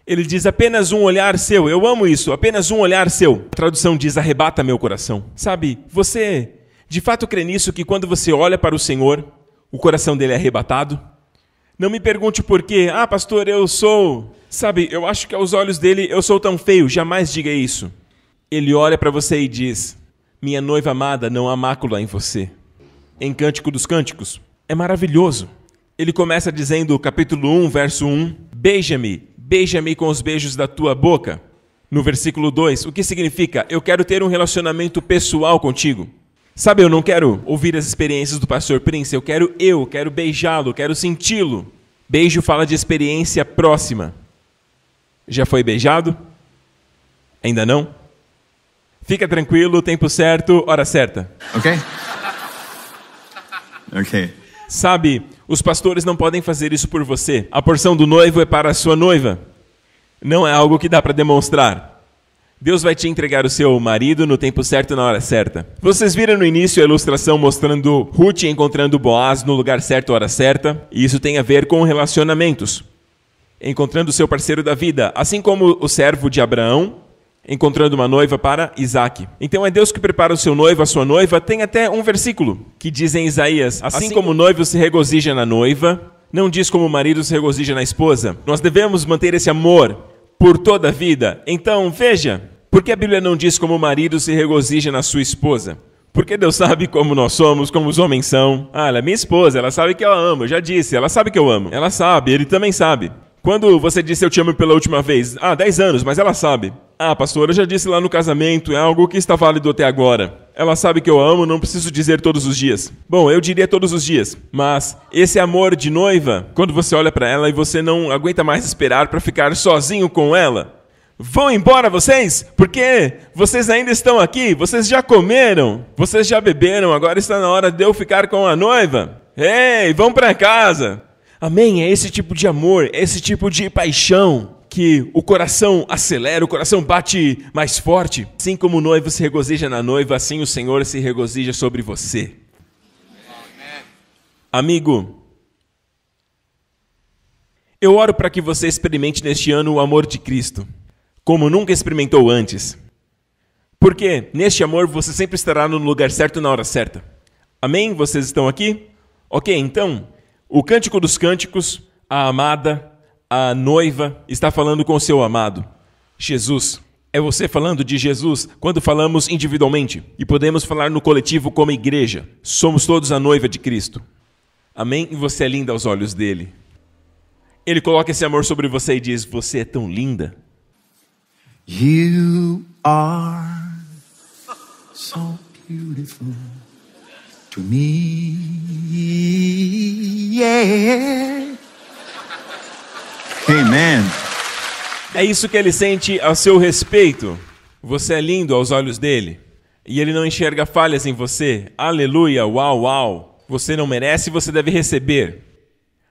Ele diz apenas um olhar seu. Eu amo isso, apenas um olhar seu. A tradução diz arrebata meu coração. Sabe, você de fato crê nisso que quando você olha para o Senhor, o coração dele é arrebatado? Não me pergunte por quê. Ah, pastor, eu sou. Sabe, eu acho que aos olhos dele eu sou tão feio. Jamais diga isso. Ele olha para você e diz: Minha noiva amada, não há mácula em você. Em Cântico dos Cânticos. É maravilhoso. Ele começa dizendo, capítulo 1, verso 1: Beija-me, beija-me com os beijos da tua boca. No versículo 2, o que significa? Eu quero ter um relacionamento pessoal contigo. Sabe, eu não quero ouvir as experiências do pastor Prince, eu quero eu, quero beijá-lo, quero senti-lo. Beijo fala de experiência próxima. Já foi beijado? Ainda não? Fica tranquilo, tempo certo, hora certa. Ok? Ok. Sabe, os pastores não podem fazer isso por você. A porção do noivo é para a sua noiva. Não é algo que dá para demonstrar. Deus vai te entregar o seu marido no tempo certo, na hora certa. Vocês viram no início a ilustração mostrando Ruth encontrando Boaz no lugar certo, hora certa? E isso tem a ver com relacionamentos. Encontrando o seu parceiro da vida. Assim como o servo de Abraão encontrando uma noiva para Isaac. Então é Deus que prepara o seu noivo, a sua noiva. Tem até um versículo que diz em Isaías: assim, assim como o noivo se regozija na noiva, não diz como o marido se regozija na esposa. Nós devemos manter esse amor por toda a vida. Então veja, por que a Bíblia não diz como o marido se regozija na sua esposa? Porque Deus sabe como nós somos, como os homens são. Ah, ela é minha esposa, ela sabe que eu amo, eu já disse, ela sabe que eu amo. Ela sabe, ele também sabe. Quando você disse eu te amo pela última vez? Ah, 10 anos, mas ela sabe. Ah, pastor, eu já disse lá no casamento, é algo que está válido até agora. Ela sabe que eu amo, não preciso dizer todos os dias. Bom, eu diria todos os dias, mas esse amor de noiva, quando você olha para ela e você não aguenta mais esperar para ficar sozinho com ela. Vão embora vocês? Porque vocês ainda estão aqui, vocês já comeram, vocês já beberam, agora está na hora de eu ficar com a noiva. Ei, vão para casa. Amém? É esse tipo de amor, é esse tipo de paixão que o coração acelera, o coração bate mais forte. Assim como o noivo se regozija na noiva, assim o Senhor se regozija sobre você. Amém. Amigo, eu oro para que você experimente neste ano o amor de Cristo, como nunca experimentou antes. Porque neste amor você sempre estará no lugar certo na hora certa. Amém? Vocês estão aqui? Ok, então o Cântico dos Cânticos, a amada, a noiva, está falando com o seu amado, Jesus. É você falando de Jesus quando falamos individualmente e podemos falar no coletivo como igreja. Somos todos a noiva de Cristo. Amém? E você é linda aos olhos dele. Ele coloca esse amor sobre você e diz: Você é tão linda. You are so beautiful to me. Yeah. Amen. É isso que ele sente a seu respeito. Você é lindo aos olhos dele. E ele não enxerga falhas em você. Aleluia, uau, uau. Você não merece, você deve receber.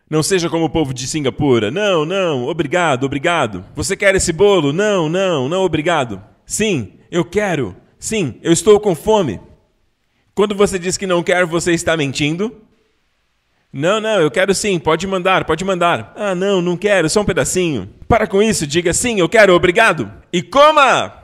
Não seja como o povo de Singapura. Não, não, obrigado, obrigado. Você quer esse bolo? Não, não, não, obrigado. Sim, eu quero. Sim, eu estou com fome. Quando você diz que não quer, você está mentindo. Não, não, eu quero sim, pode mandar, pode mandar. Ah, não, não quero, só um pedacinho. Para com isso, diga sim, eu quero, obrigado. E coma! [LAUGHS]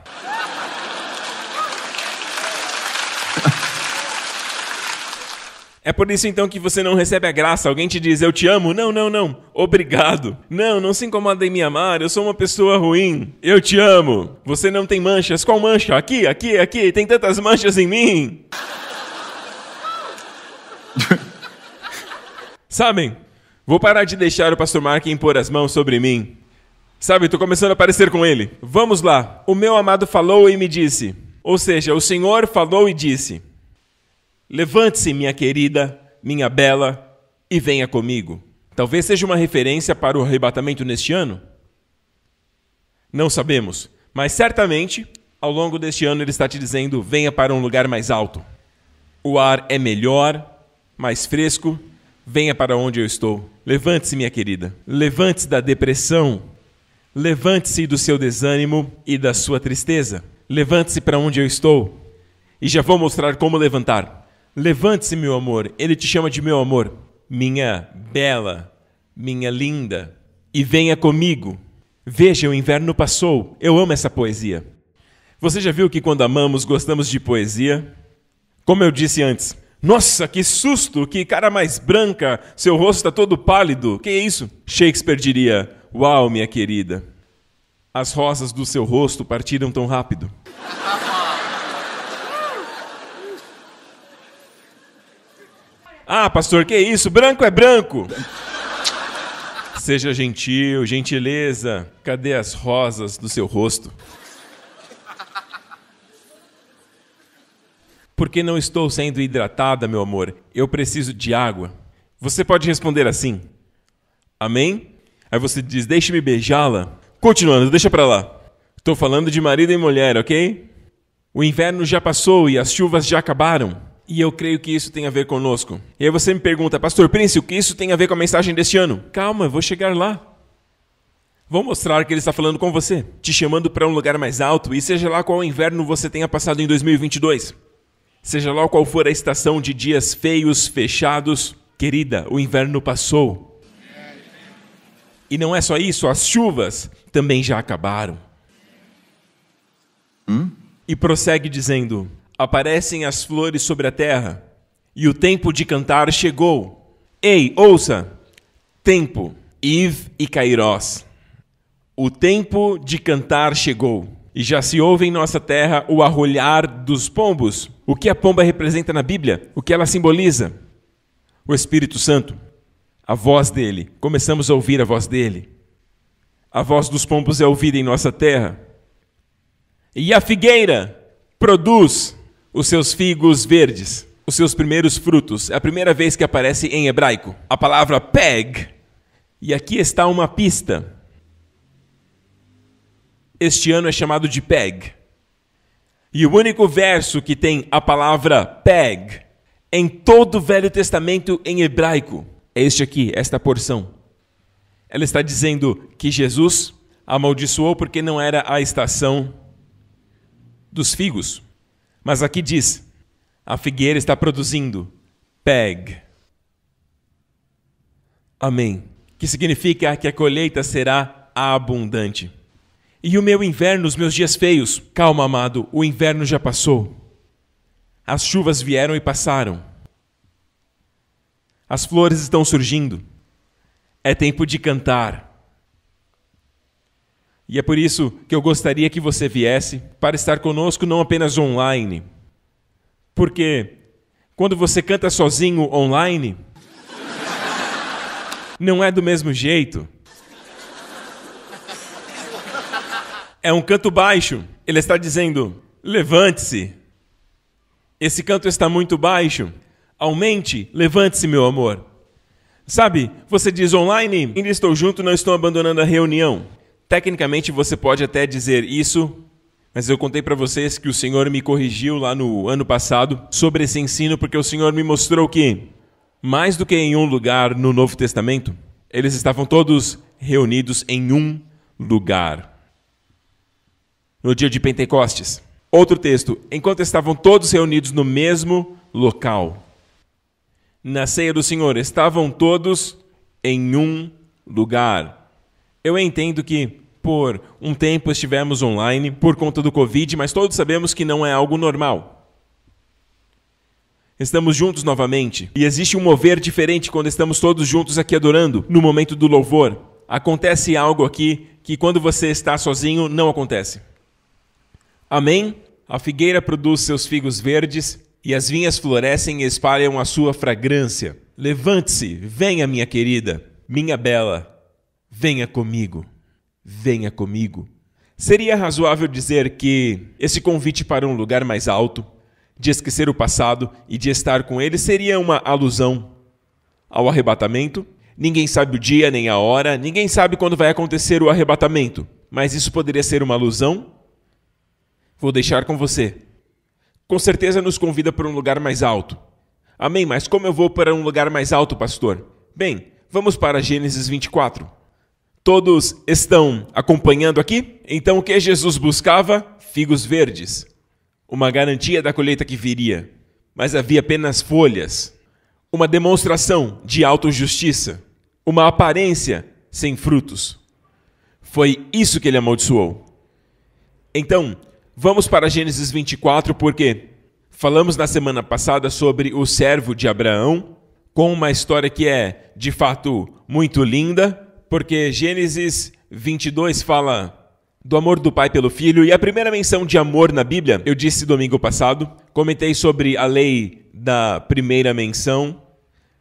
É por isso então que você não recebe a graça. Alguém te diz eu te amo? Não, não, não. Obrigado. Não, não se incomoda em me amar. Eu sou uma pessoa ruim. Eu te amo. Você não tem manchas. Qual mancha? Aqui, aqui, aqui. Tem tantas manchas em mim. [LAUGHS] Sabem, vou parar de deixar o pastor Mark impor as mãos sobre mim. Sabe, estou começando a parecer com ele. Vamos lá. O meu amado falou e me disse. Ou seja, o Senhor falou e disse: Levante-se, minha querida, minha bela, e venha comigo. Talvez seja uma referência para o arrebatamento neste ano? Não sabemos, mas certamente, ao longo deste ano, ele está te dizendo: venha para um lugar mais alto. O ar é melhor, mais fresco, venha para onde eu estou. Levante-se, minha querida. Levante-se da depressão. Levante-se do seu desânimo e da sua tristeza. Levante-se para onde eu estou. E já vou mostrar como levantar. Levante-se, meu amor. Ele te chama de meu amor. Minha bela, minha linda. E venha comigo. Veja, o inverno passou. Eu amo essa poesia. Você já viu que quando amamos, gostamos de poesia? Como eu disse antes, nossa, que susto, que cara mais branca, seu rosto está todo pálido. Que é isso? Shakespeare diria: Uau, minha querida, as rosas do seu rosto partiram tão rápido. [LAUGHS] ah, pastor, que é isso? Branco é branco. Seja gentil, gentileza. Cadê as rosas do seu rosto? porque não estou sendo hidratada, meu amor. Eu preciso de água. Você pode responder assim: Amém? Aí você diz: Deixe-me beijá-la. Continuando, deixa para lá. Estou falando de marido e mulher, ok? O inverno já passou e as chuvas já acabaram. E eu creio que isso tem a ver conosco. E aí você me pergunta, Pastor Prince, o que isso tem a ver com a mensagem deste ano? Calma, vou chegar lá. Vou mostrar que ele está falando com você, te chamando para um lugar mais alto e seja lá qual inverno você tenha passado em 2022. Seja lá qual for a estação de dias feios, fechados, querida, o inverno passou. E não é só isso, as chuvas também já acabaram. Hum? E prossegue dizendo: Aparecem as flores sobre a terra, e o tempo de cantar chegou. Ei, ouça! Tempo, Iv e Kairós. O tempo de cantar chegou, e já se ouve em nossa terra o arrolhar dos pombos o que a pomba representa na Bíblia? O que ela simboliza? O Espírito Santo, a voz dele. Começamos a ouvir a voz dele. A voz dos pombos é ouvida em nossa terra. E a figueira produz os seus figos verdes, os seus primeiros frutos. É a primeira vez que aparece em hebraico a palavra peg. E aqui está uma pista. Este ano é chamado de peg e o único verso que tem a palavra peg em todo o Velho Testamento em hebraico é este aqui, esta porção. Ela está dizendo que Jesus amaldiçoou porque não era a estação dos figos. Mas aqui diz: a figueira está produzindo peg. Amém. Que significa que a colheita será abundante. E o meu inverno, os meus dias feios. Calma, amado, o inverno já passou. As chuvas vieram e passaram. As flores estão surgindo. É tempo de cantar. E é por isso que eu gostaria que você viesse para estar conosco não apenas online. Porque quando você canta sozinho online, [LAUGHS] não é do mesmo jeito. É um canto baixo. Ele está dizendo: levante-se. Esse canto está muito baixo. Aumente, levante-se, meu amor. Sabe, você diz online, ainda estou junto, não estou abandonando a reunião. Tecnicamente você pode até dizer isso, mas eu contei para vocês que o Senhor me corrigiu lá no ano passado sobre esse ensino, porque o Senhor me mostrou que, mais do que em um lugar no Novo Testamento, eles estavam todos reunidos em um lugar no dia de Pentecostes. Outro texto: enquanto estavam todos reunidos no mesmo local, na ceia do Senhor, estavam todos em um lugar. Eu entendo que por um tempo estivemos online por conta do Covid, mas todos sabemos que não é algo normal. Estamos juntos novamente e existe um mover diferente quando estamos todos juntos aqui adorando, no momento do louvor. Acontece algo aqui que quando você está sozinho não acontece. Amém? A figueira produz seus figos verdes e as vinhas florescem e espalham a sua fragrância. Levante-se, venha, minha querida, minha bela, venha comigo, venha comigo. Seria razoável dizer que esse convite para um lugar mais alto, de esquecer o passado e de estar com ele, seria uma alusão ao arrebatamento? Ninguém sabe o dia nem a hora, ninguém sabe quando vai acontecer o arrebatamento, mas isso poderia ser uma alusão vou deixar com você. Com certeza nos convida para um lugar mais alto. Amém, mas como eu vou para um lugar mais alto, pastor? Bem, vamos para Gênesis 24. Todos estão acompanhando aqui? Então o que Jesus buscava? Figos verdes uma garantia da colheita que viria, mas havia apenas folhas, uma demonstração de autojustiça, uma aparência sem frutos. Foi isso que ele amaldiçoou. Então, Vamos para Gênesis 24, porque falamos na semana passada sobre o servo de Abraão, com uma história que é, de fato, muito linda, porque Gênesis 22 fala do amor do pai pelo filho, e a primeira menção de amor na Bíblia, eu disse domingo passado, comentei sobre a lei da primeira menção,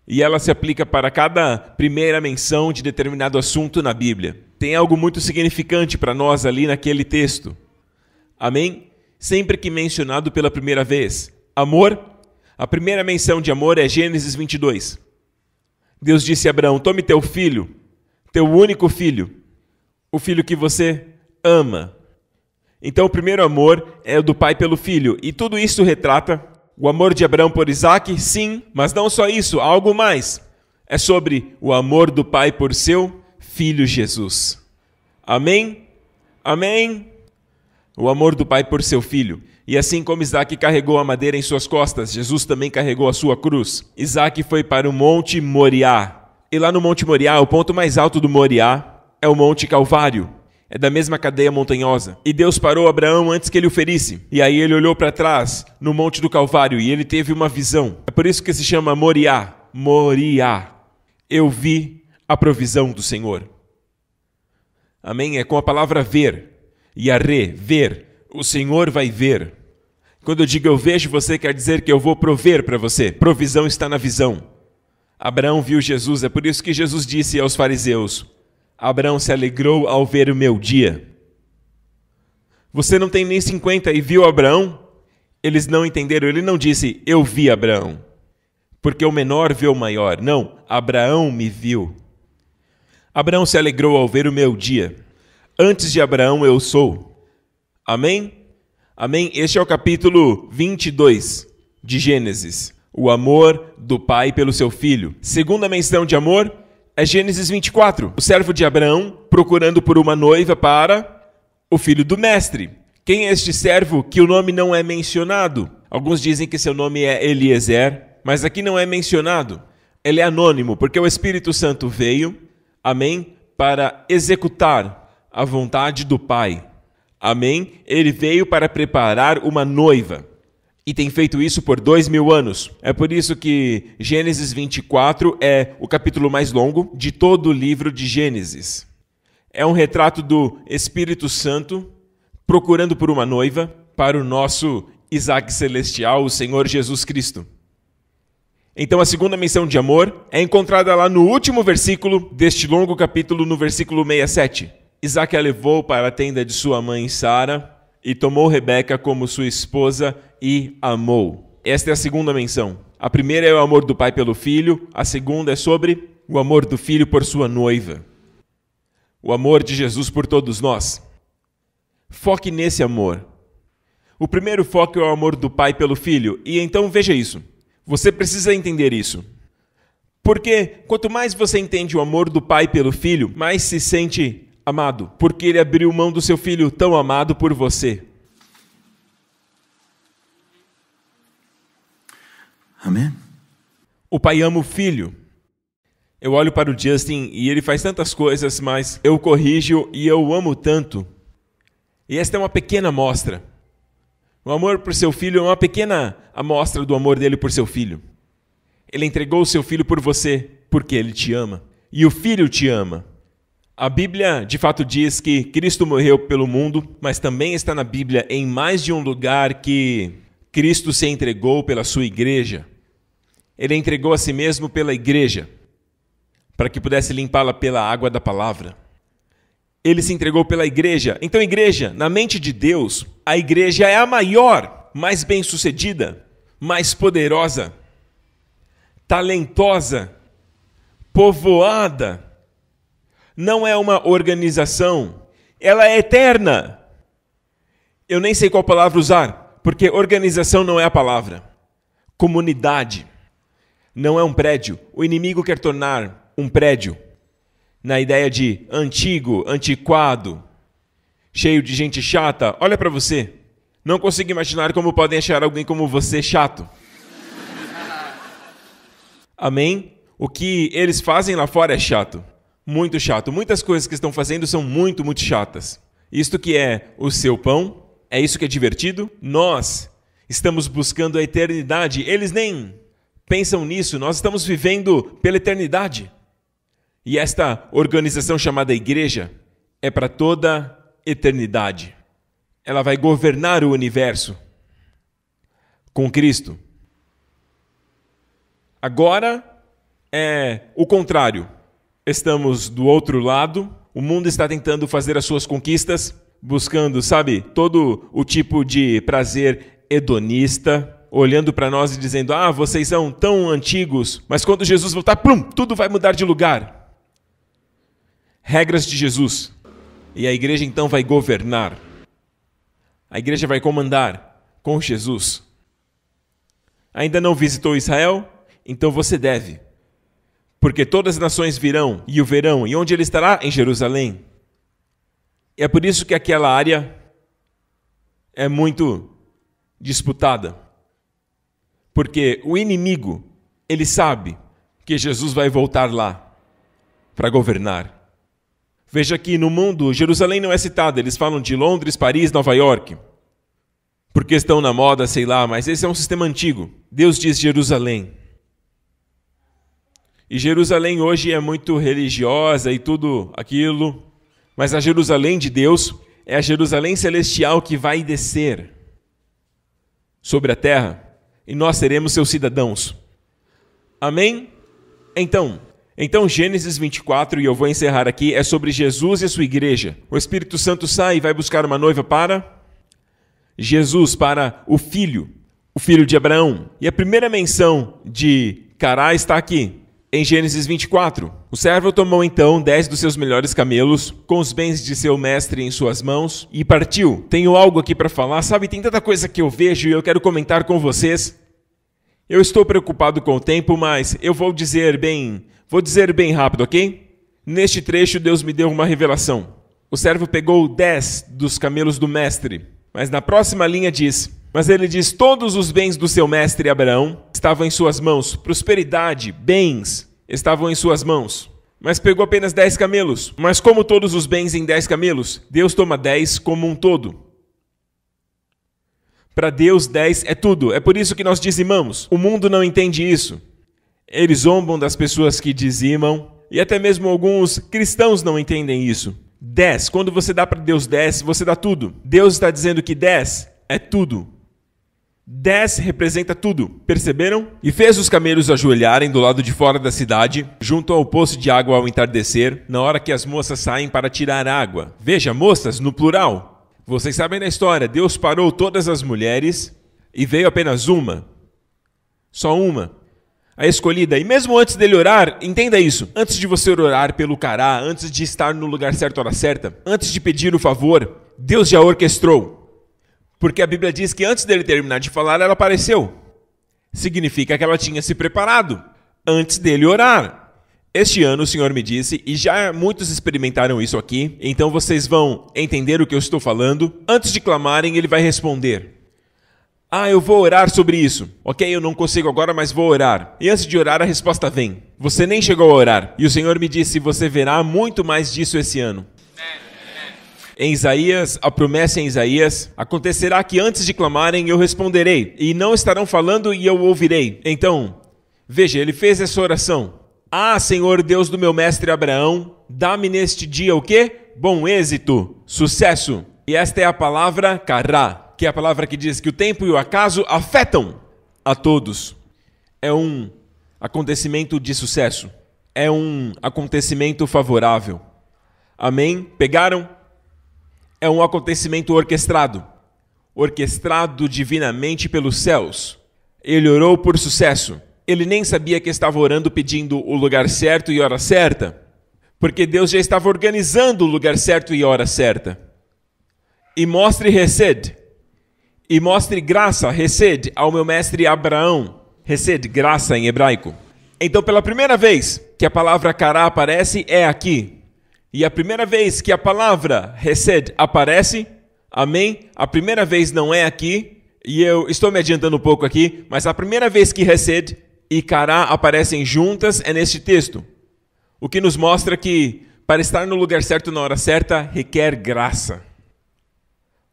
e ela se aplica para cada primeira menção de determinado assunto na Bíblia. Tem algo muito significante para nós ali naquele texto. Amém? Sempre que mencionado pela primeira vez, amor, a primeira menção de amor é Gênesis 22. Deus disse a Abraão: Tome teu filho, teu único filho, o filho que você ama. Então, o primeiro amor é o do pai pelo filho, e tudo isso retrata o amor de Abraão por Isaac, sim, mas não só isso, algo mais. É sobre o amor do pai por seu filho Jesus. Amém? Amém? o amor do Pai por seu filho. E assim como Isaac carregou a madeira em suas costas, Jesus também carregou a sua cruz. Isaac foi para o Monte Moriá. E lá no Monte Moriá, o ponto mais alto do Moriá é o Monte Calvário. É da mesma cadeia montanhosa. E Deus parou Abraão antes que ele o ferisse. E aí ele olhou para trás, no Monte do Calvário, e ele teve uma visão. É por isso que se chama Moriá. Moriá. Eu vi a provisão do Senhor. Amém? É com a palavra ver e a re, ver. O Senhor vai ver. Quando eu digo eu vejo você, quer dizer que eu vou prover para você. Provisão está na visão. Abraão viu Jesus, é por isso que Jesus disse aos fariseus: Abraão se alegrou ao ver o meu dia. Você não tem nem 50 e viu Abraão? Eles não entenderam, ele não disse, eu vi Abraão. Porque o menor vê o maior. Não, Abraão me viu. Abraão se alegrou ao ver o meu dia. Antes de Abraão eu sou. Amém? Amém? Este é o capítulo 22 de Gênesis. O amor do pai pelo seu filho. Segunda menção de amor é Gênesis 24. O servo de Abraão procurando por uma noiva para o filho do mestre. Quem é este servo que o nome não é mencionado? Alguns dizem que seu nome é Eliezer, mas aqui não é mencionado. Ele é anônimo, porque o Espírito Santo veio, amém, para executar a vontade do Pai. Amém? Ele veio para preparar uma noiva. E tem feito isso por dois mil anos. É por isso que Gênesis 24 é o capítulo mais longo de todo o livro de Gênesis. É um retrato do Espírito Santo procurando por uma noiva para o nosso Isaac Celestial, o Senhor Jesus Cristo. Então, a segunda menção de amor é encontrada lá no último versículo deste longo capítulo, no versículo 67. Isaac a levou para a tenda de sua mãe Sara e tomou Rebeca como sua esposa e amou. Esta é a segunda menção. A primeira é o amor do pai pelo filho, a segunda é sobre o amor do filho por sua noiva. O amor de Jesus por todos nós. Foque nesse amor. O primeiro foco é o amor do pai pelo filho, e então veja isso. Você precisa entender isso. Porque quanto mais você entende o amor do pai pelo filho, mais se sente amado, porque ele abriu mão do seu filho tão amado por você. Amém. O pai ama o filho. Eu olho para o Justin e ele faz tantas coisas, mas eu corrijo e eu amo tanto. E esta é uma pequena amostra. O amor por seu filho é uma pequena amostra do amor dele por seu filho. Ele entregou o seu filho por você, porque ele te ama. E o filho te ama. A Bíblia de fato diz que Cristo morreu pelo mundo, mas também está na Bíblia em mais de um lugar que Cristo se entregou pela sua igreja. Ele entregou a si mesmo pela igreja, para que pudesse limpá-la pela água da palavra. Ele se entregou pela igreja. Então, igreja, na mente de Deus, a igreja é a maior, mais bem-sucedida, mais poderosa, talentosa, povoada não é uma organização, ela é eterna. Eu nem sei qual palavra usar, porque organização não é a palavra. Comunidade não é um prédio. O inimigo quer tornar um prédio na ideia de antigo, antiquado, cheio de gente chata. Olha para você. Não consigo imaginar como podem achar alguém como você chato. Amém? O que eles fazem lá fora é chato muito chato. Muitas coisas que estão fazendo são muito, muito chatas. Isto que é o seu pão, é isso que é divertido? Nós estamos buscando a eternidade, eles nem pensam nisso, nós estamos vivendo pela eternidade. E esta organização chamada igreja é para toda eternidade. Ela vai governar o universo com Cristo. Agora é o contrário estamos do outro lado, o mundo está tentando fazer as suas conquistas, buscando, sabe, todo o tipo de prazer hedonista, olhando para nós e dizendo: "Ah, vocês são tão antigos, mas quando Jesus voltar, plum, tudo vai mudar de lugar". Regras de Jesus. E a igreja então vai governar. A igreja vai comandar com Jesus. Ainda não visitou Israel? Então você deve porque todas as nações virão e o verão, e onde ele estará? Em Jerusalém. E é por isso que aquela área é muito disputada. Porque o inimigo, ele sabe que Jesus vai voltar lá para governar. Veja que no mundo, Jerusalém não é citada, eles falam de Londres, Paris, Nova York. Porque estão na moda, sei lá, mas esse é um sistema antigo. Deus diz Jerusalém. E Jerusalém hoje é muito religiosa e tudo aquilo, mas a Jerusalém de Deus é a Jerusalém celestial que vai descer sobre a terra e nós seremos seus cidadãos. Amém? Então, então Gênesis 24 e eu vou encerrar aqui é sobre Jesus e sua igreja. O Espírito Santo sai e vai buscar uma noiva para Jesus, para o filho, o filho de Abraão. E a primeira menção de Cará está aqui. Em Gênesis 24, o servo tomou então dez dos seus melhores camelos, com os bens de seu mestre em suas mãos, e partiu. Tenho algo aqui para falar, sabe? Tem tanta coisa que eu vejo e eu quero comentar com vocês. Eu estou preocupado com o tempo, mas eu vou dizer bem, vou dizer bem rápido, ok? Neste trecho, Deus me deu uma revelação. O servo pegou dez dos camelos do mestre, mas na próxima linha diz: mas ele diz: Todos os bens do seu mestre Abraão estavam em suas mãos, prosperidade, bens estavam em suas mãos. Mas pegou apenas dez camelos. Mas como todos os bens em dez camelos, Deus toma dez como um todo. Para Deus, dez é tudo. É por isso que nós dizimamos. O mundo não entende isso. Eles zombam das pessoas que dizimam. E até mesmo alguns cristãos não entendem isso. 10. Quando você dá para Deus 10, você dá tudo. Deus está dizendo que 10 é tudo. 10 representa tudo, perceberam? E fez os camelos ajoelharem do lado de fora da cidade, junto ao poço de água ao entardecer, na hora que as moças saem para tirar água. Veja, moças, no plural. Vocês sabem da história: Deus parou todas as mulheres e veio apenas uma. Só uma. A escolhida. E mesmo antes dele orar, entenda isso: antes de você orar pelo cará, antes de estar no lugar certo, hora certa, antes de pedir o favor, Deus já orquestrou. Porque a Bíblia diz que antes dele terminar de falar, ela apareceu. Significa que ela tinha se preparado antes dele orar. Este ano o Senhor me disse, e já muitos experimentaram isso aqui, então vocês vão entender o que eu estou falando. Antes de clamarem, ele vai responder. Ah, eu vou orar sobre isso. Ok, eu não consigo agora, mas vou orar. E antes de orar, a resposta vem. Você nem chegou a orar. E o Senhor me disse: Você verá muito mais disso esse ano. Em Isaías, a promessa em Isaías: Acontecerá que antes de clamarem eu responderei, e não estarão falando e eu ouvirei. Então, veja, ele fez essa oração: Ah, Senhor Deus do meu mestre Abraão, dá-me neste dia o quê? Bom êxito, sucesso. E esta é a palavra kará, que é a palavra que diz que o tempo e o acaso afetam a todos. É um acontecimento de sucesso. É um acontecimento favorável. Amém? Pegaram? é um acontecimento orquestrado, orquestrado divinamente pelos céus. Ele orou por sucesso. Ele nem sabia que estava orando pedindo o lugar certo e hora certa, porque Deus já estava organizando o lugar certo e hora certa. E mostre recede, e mostre graça, recede, ao meu mestre Abraão. Recede, graça em hebraico. Então, pela primeira vez que a palavra cará aparece, é aqui, e a primeira vez que a palavra Hesed aparece, amém? A primeira vez não é aqui, e eu estou me adiantando um pouco aqui, mas a primeira vez que Hesed e Cará aparecem juntas é neste texto. O que nos mostra que para estar no lugar certo na hora certa requer graça.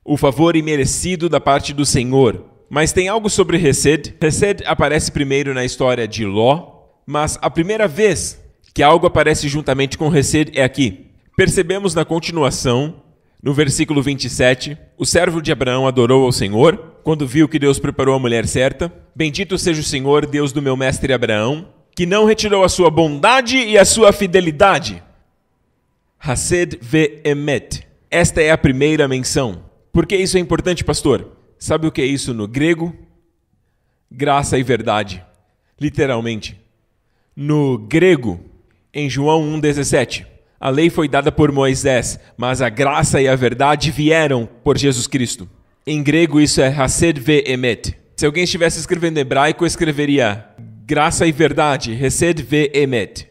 O favor imerecido da parte do Senhor. Mas tem algo sobre Hesed. Hesed aparece primeiro na história de Ló, mas a primeira vez que algo aparece juntamente com Hesed é aqui. Percebemos na continuação, no versículo 27, o servo de Abraão adorou ao Senhor quando viu que Deus preparou a mulher certa. Bendito seja o Senhor, Deus do meu mestre Abraão, que não retirou a sua bondade e a sua fidelidade. Hased ve'emet. Esta é a primeira menção. Por que isso é importante, pastor? Sabe o que é isso no grego? Graça e verdade. Literalmente. No grego, em João 1,17. A lei foi dada por Moisés, mas a graça e a verdade vieram por Jesus Cristo. Em grego isso é Hased ve emet. Se alguém estivesse escrevendo hebraico, escreveria graça e verdade, Hased ve emet.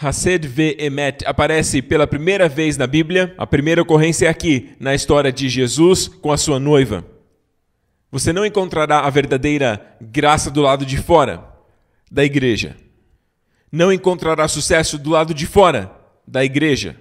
Hased ve emet aparece pela primeira vez na Bíblia. A primeira ocorrência é aqui, na história de Jesus com a sua noiva. Você não encontrará a verdadeira graça do lado de fora da igreja. Não encontrará sucesso do lado de fora da igreja.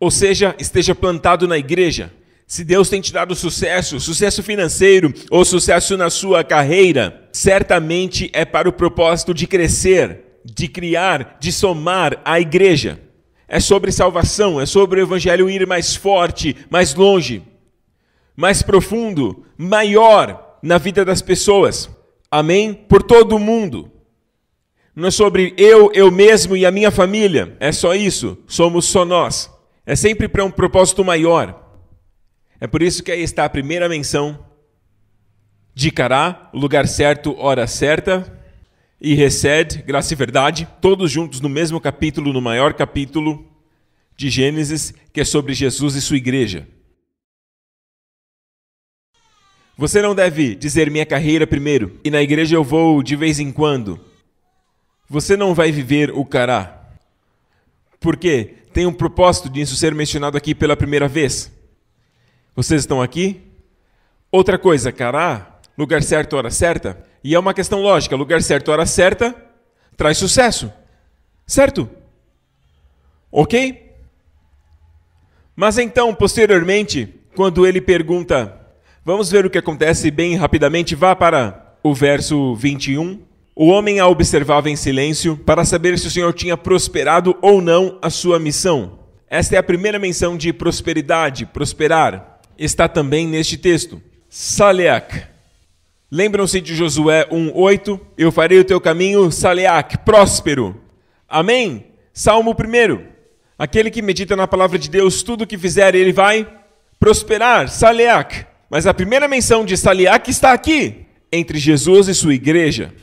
Ou seja, esteja plantado na igreja. Se Deus tem te dado sucesso, sucesso financeiro ou sucesso na sua carreira, certamente é para o propósito de crescer, de criar, de somar a igreja. É sobre salvação, é sobre o evangelho ir mais forte, mais longe, mais profundo, maior na vida das pessoas. Amém? Por todo o mundo. Não é sobre eu, eu mesmo e a minha família. É só isso. Somos só nós. É sempre para um propósito maior. É por isso que aí está a primeira menção de Cará, lugar certo, hora certa, e Resed, graça e verdade, todos juntos no mesmo capítulo, no maior capítulo de Gênesis, que é sobre Jesus e sua igreja. Você não deve dizer minha carreira primeiro, e na igreja eu vou de vez em quando. Você não vai viver o cará. Por quê? Tem um propósito disso ser mencionado aqui pela primeira vez. Vocês estão aqui? Outra coisa, cará, lugar certo, hora certa. E é uma questão lógica: lugar certo, hora certa, traz sucesso. Certo? Ok? Mas então, posteriormente, quando ele pergunta, vamos ver o que acontece bem rapidamente, vá para o verso 21. O homem a observava em silêncio para saber se o Senhor tinha prosperado ou não a sua missão. Esta é a primeira menção de prosperidade, prosperar. Está também neste texto. Saleac. Lembram-se de Josué 1:8? Eu farei o teu caminho saleac, próspero. Amém. Salmo 1. Aquele que medita na palavra de Deus, tudo o que fizer, ele vai prosperar, saleac. Mas a primeira menção de saleac está aqui, entre Jesus e sua igreja.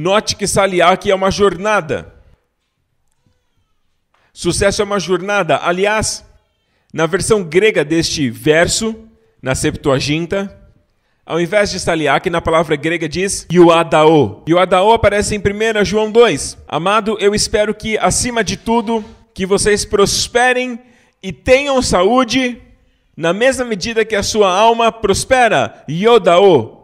Note que Saliak é uma jornada. Sucesso é uma jornada. Aliás, na versão grega deste verso, na Septuaginta, ao invés de Saliak, na palavra grega diz Yuadao. Yuadao aparece em 1 João 2. Amado, eu espero que, acima de tudo, que vocês prosperem e tenham saúde na mesma medida que a sua alma prospera. Yodao.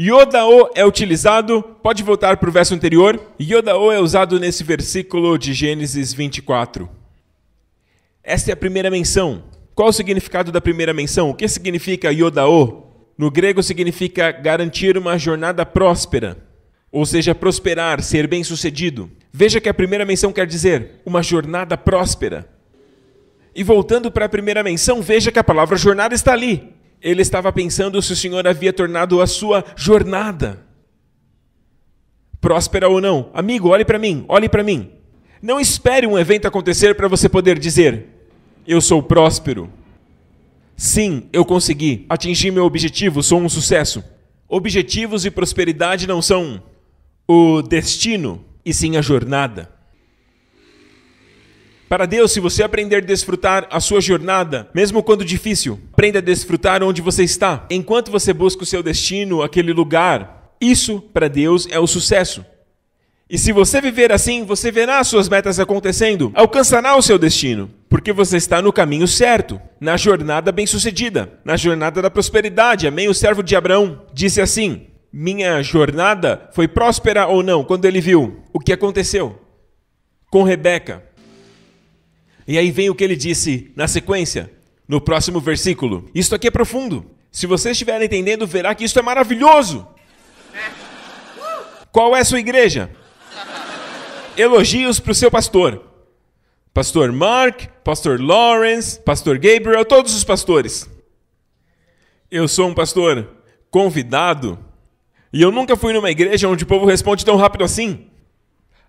Yodao é utilizado, pode voltar para o verso anterior. Yodao é usado nesse versículo de Gênesis 24. Esta é a primeira menção. Qual o significado da primeira menção? O que significa Yodao? No grego significa garantir uma jornada próspera, ou seja, prosperar, ser bem-sucedido. Veja que a primeira menção quer dizer uma jornada próspera. E voltando para a primeira menção, veja que a palavra jornada está ali ele estava pensando se o Senhor havia tornado a sua jornada próspera ou não. Amigo, olhe para mim, olhe para mim. Não espere um evento acontecer para você poder dizer: eu sou próspero. Sim, eu consegui. Atingi meu objetivo, sou um sucesso. Objetivos e prosperidade não são o destino, e sim a jornada. Para Deus, se você aprender a desfrutar a sua jornada, mesmo quando difícil, aprenda a desfrutar onde você está. Enquanto você busca o seu destino, aquele lugar, isso para Deus é o sucesso. E se você viver assim, você verá suas metas acontecendo, alcançará o seu destino, porque você está no caminho certo, na jornada bem-sucedida, na jornada da prosperidade. Amém? O servo de Abraão disse assim: Minha jornada foi próspera ou não? Quando ele viu o que aconteceu com Rebeca e aí vem o que ele disse na sequência, no próximo versículo. Isso aqui é profundo. Se você estiver entendendo, verá que isso é maravilhoso. Qual é a sua igreja? Elogios para o seu pastor. Pastor Mark, Pastor Lawrence, Pastor Gabriel, todos os pastores. Eu sou um pastor convidado e eu nunca fui numa igreja onde o povo responde tão rápido assim.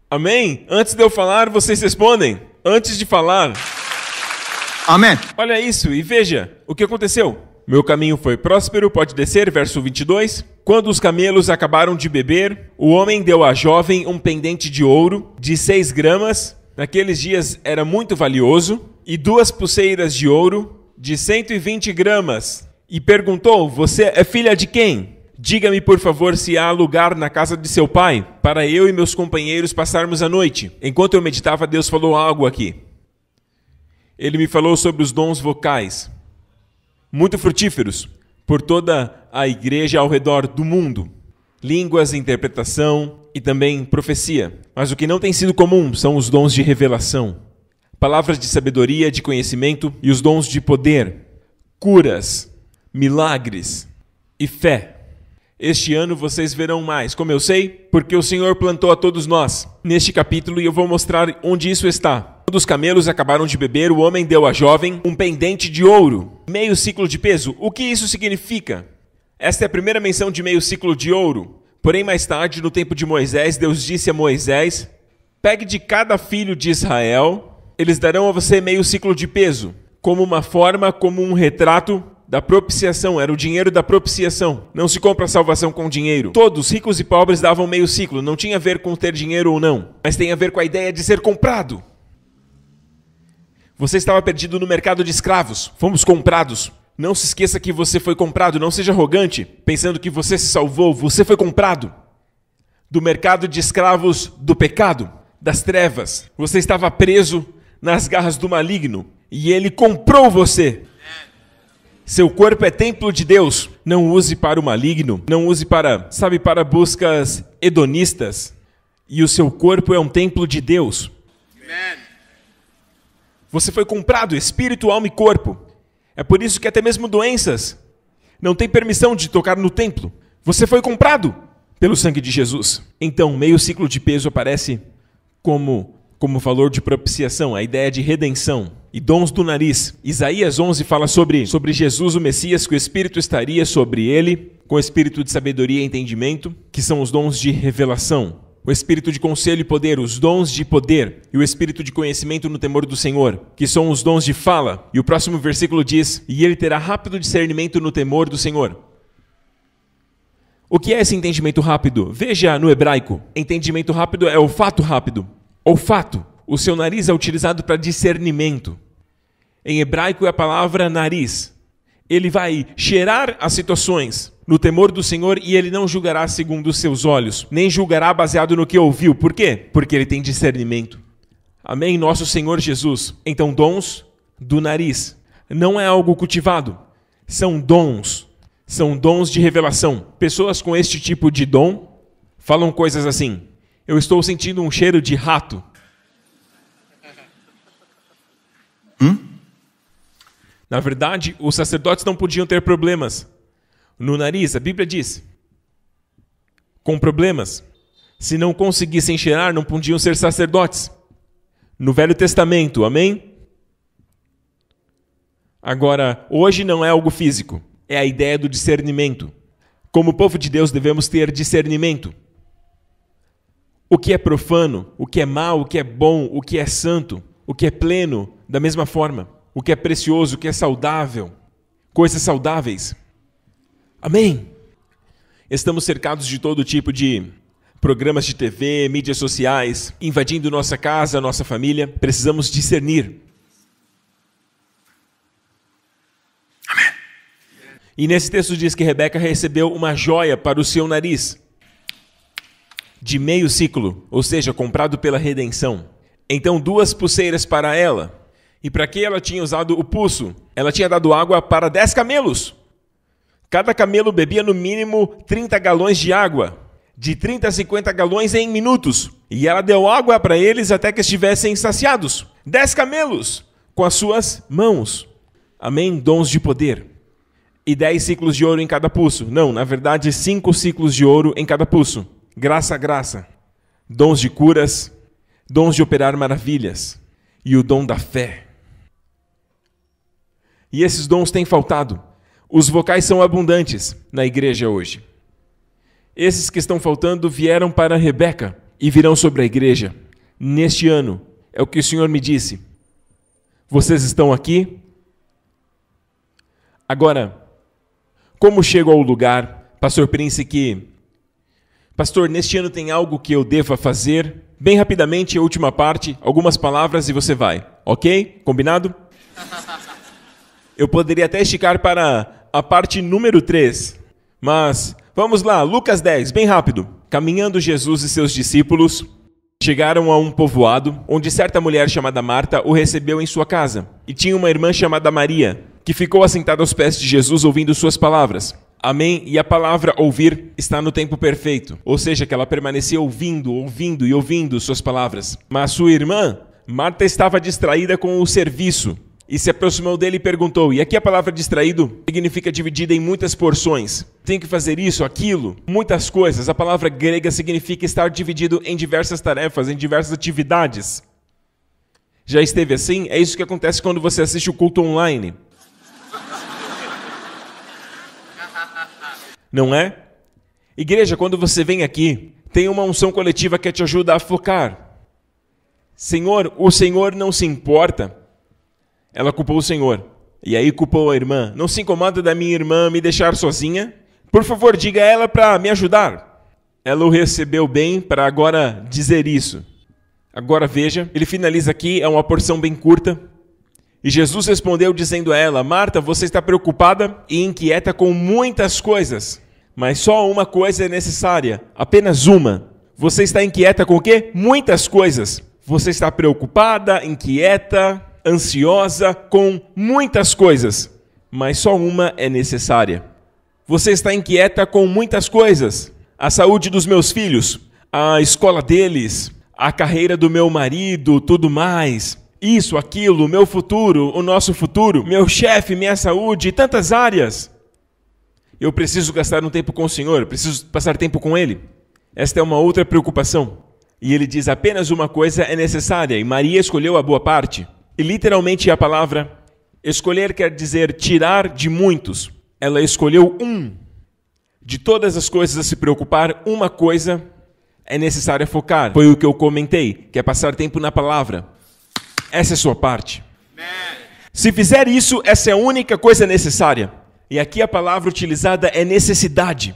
Amém? Antes de eu falar, vocês respondem antes de falar. Amém. Olha isso e veja o que aconteceu. Meu caminho foi próspero, pode descer, verso 22. Quando os camelos acabaram de beber, o homem deu à jovem um pendente de ouro de 6 gramas, naqueles dias era muito valioso, e duas pulseiras de ouro de 120 gramas. E perguntou: Você é filha de quem? Diga-me, por favor, se há lugar na casa de seu pai para eu e meus companheiros passarmos a noite. Enquanto eu meditava, Deus falou algo aqui. Ele me falou sobre os dons vocais, muito frutíferos, por toda a igreja ao redor do mundo: línguas, interpretação e também profecia. Mas o que não tem sido comum são os dons de revelação, palavras de sabedoria, de conhecimento e os dons de poder, curas, milagres e fé. Este ano vocês verão mais. Como eu sei? Porque o Senhor plantou a todos nós. Neste capítulo, e eu vou mostrar onde isso está. Quando os camelos acabaram de beber, o homem deu à jovem um pendente de ouro, meio ciclo de peso. O que isso significa? Esta é a primeira menção de meio ciclo de ouro. Porém, mais tarde, no tempo de Moisés, Deus disse a Moisés: Pegue de cada filho de Israel, eles darão a você meio ciclo de peso, como uma forma, como um retrato da propiciação, era o dinheiro da propiciação. Não se compra salvação com dinheiro. Todos, ricos e pobres, davam meio ciclo, não tinha a ver com ter dinheiro ou não, mas tem a ver com a ideia de ser comprado. Você estava perdido no mercado de escravos, fomos comprados. Não se esqueça que você foi comprado, não seja arrogante, pensando que você se salvou, você foi comprado do mercado de escravos do pecado, das trevas. Você estava preso nas garras do maligno e ele comprou você seu corpo é templo de Deus. Não use para o maligno, não use para, sabe, para buscas hedonistas. E o seu corpo é um templo de Deus. Amen. Você foi comprado, espírito, alma e corpo. É por isso que até mesmo doenças não têm permissão de tocar no templo. Você foi comprado pelo sangue de Jesus. Então, meio ciclo de peso aparece como como valor de propiciação, a ideia de redenção e dons do nariz. Isaías 11 fala sobre, sobre Jesus, o Messias, que o Espírito estaria sobre ele, com o espírito de sabedoria e entendimento, que são os dons de revelação. O espírito de conselho e poder, os dons de poder, e o espírito de conhecimento no temor do Senhor, que são os dons de fala. E o próximo versículo diz: E ele terá rápido discernimento no temor do Senhor. O que é esse entendimento rápido? Veja no hebraico: entendimento rápido é olfato rápido. Olfato. O seu nariz é utilizado para discernimento. Em hebraico é a palavra nariz. Ele vai cheirar as situações no temor do Senhor e ele não julgará segundo os seus olhos, nem julgará baseado no que ouviu. Por quê? Porque ele tem discernimento. Amém, nosso Senhor Jesus. Então, dons do nariz não é algo cultivado, são dons. São dons de revelação. Pessoas com este tipo de dom falam coisas assim: Eu estou sentindo um cheiro de rato. Hum? Na verdade, os sacerdotes não podiam ter problemas no nariz, a Bíblia diz. Com problemas. Se não conseguissem cheirar, não podiam ser sacerdotes. No Velho Testamento, amém? Agora, hoje não é algo físico, é a ideia do discernimento. Como povo de Deus, devemos ter discernimento. O que é profano, o que é mal, o que é bom, o que é santo o que é pleno da mesma forma, o que é precioso, o que é saudável, coisas saudáveis. Amém? Estamos cercados de todo tipo de programas de TV, mídias sociais, invadindo nossa casa, nossa família. Precisamos discernir. Amém. E nesse texto diz que Rebeca recebeu uma joia para o seu nariz, de meio ciclo, ou seja, comprado pela redenção. Então, duas pulseiras para ela. E para que ela tinha usado o pulso? Ela tinha dado água para dez camelos. Cada camelo bebia no mínimo 30 galões de água, de 30 a 50 galões em minutos. E ela deu água para eles até que estivessem saciados. Dez camelos com as suas mãos. Amém? Dons de poder. E dez ciclos de ouro em cada pulso. Não, na verdade, cinco ciclos de ouro em cada pulso. Graça, graça. Dons de curas, dons de operar maravilhas e o dom da fé. E esses dons têm faltado. Os vocais são abundantes na igreja hoje. Esses que estão faltando vieram para Rebeca e virão sobre a igreja neste ano. É o que o Senhor me disse. Vocês estão aqui? Agora, como chego ao lugar, Pastor Prince, que. Pastor, neste ano tem algo que eu deva fazer? Bem rapidamente, a última parte, algumas palavras e você vai. Ok? Combinado? Eu poderia até esticar para a parte número 3. Mas vamos lá, Lucas 10, bem rápido. Caminhando Jesus e seus discípulos chegaram a um povoado onde certa mulher chamada Marta o recebeu em sua casa. E tinha uma irmã chamada Maria, que ficou assentada aos pés de Jesus ouvindo suas palavras. Amém. E a palavra ouvir está no tempo perfeito, ou seja, que ela permanecia ouvindo, ouvindo e ouvindo suas palavras. Mas sua irmã, Marta, estava distraída com o serviço e se aproximou dele e perguntou. E aqui a palavra distraído significa dividida em muitas porções. Tem que fazer isso, aquilo, muitas coisas. A palavra grega significa estar dividido em diversas tarefas, em diversas atividades. Já esteve assim? É isso que acontece quando você assiste o culto online. não é? Igreja, quando você vem aqui, tem uma unção coletiva que te ajuda a focar. Senhor, o Senhor não se importa. Ela culpou o Senhor. E aí culpou a irmã. Não se incomoda da minha irmã me deixar sozinha? Por favor, diga a ela para me ajudar. Ela o recebeu bem para agora dizer isso. Agora veja, ele finaliza aqui, é uma porção bem curta, e Jesus respondeu dizendo a ela: Marta, você está preocupada e inquieta com muitas coisas, mas só uma coisa é necessária, apenas uma. Você está inquieta com o quê? Muitas coisas. Você está preocupada, inquieta, ansiosa com muitas coisas, mas só uma é necessária. Você está inquieta com muitas coisas: a saúde dos meus filhos, a escola deles, a carreira do meu marido, tudo mais isso, aquilo, meu futuro, o nosso futuro, meu chefe, minha saúde, tantas áreas. Eu preciso gastar um tempo com o Senhor, preciso passar tempo com Ele. Esta é uma outra preocupação. E ele diz: apenas uma coisa é necessária, e Maria escolheu a boa parte. E literalmente a palavra escolher quer dizer tirar de muitos. Ela escolheu um. De todas as coisas a se preocupar, uma coisa é necessária focar. Foi o que eu comentei, que é passar tempo na palavra essa é sua parte. Se fizer isso, essa é a única coisa necessária. E aqui a palavra utilizada é necessidade.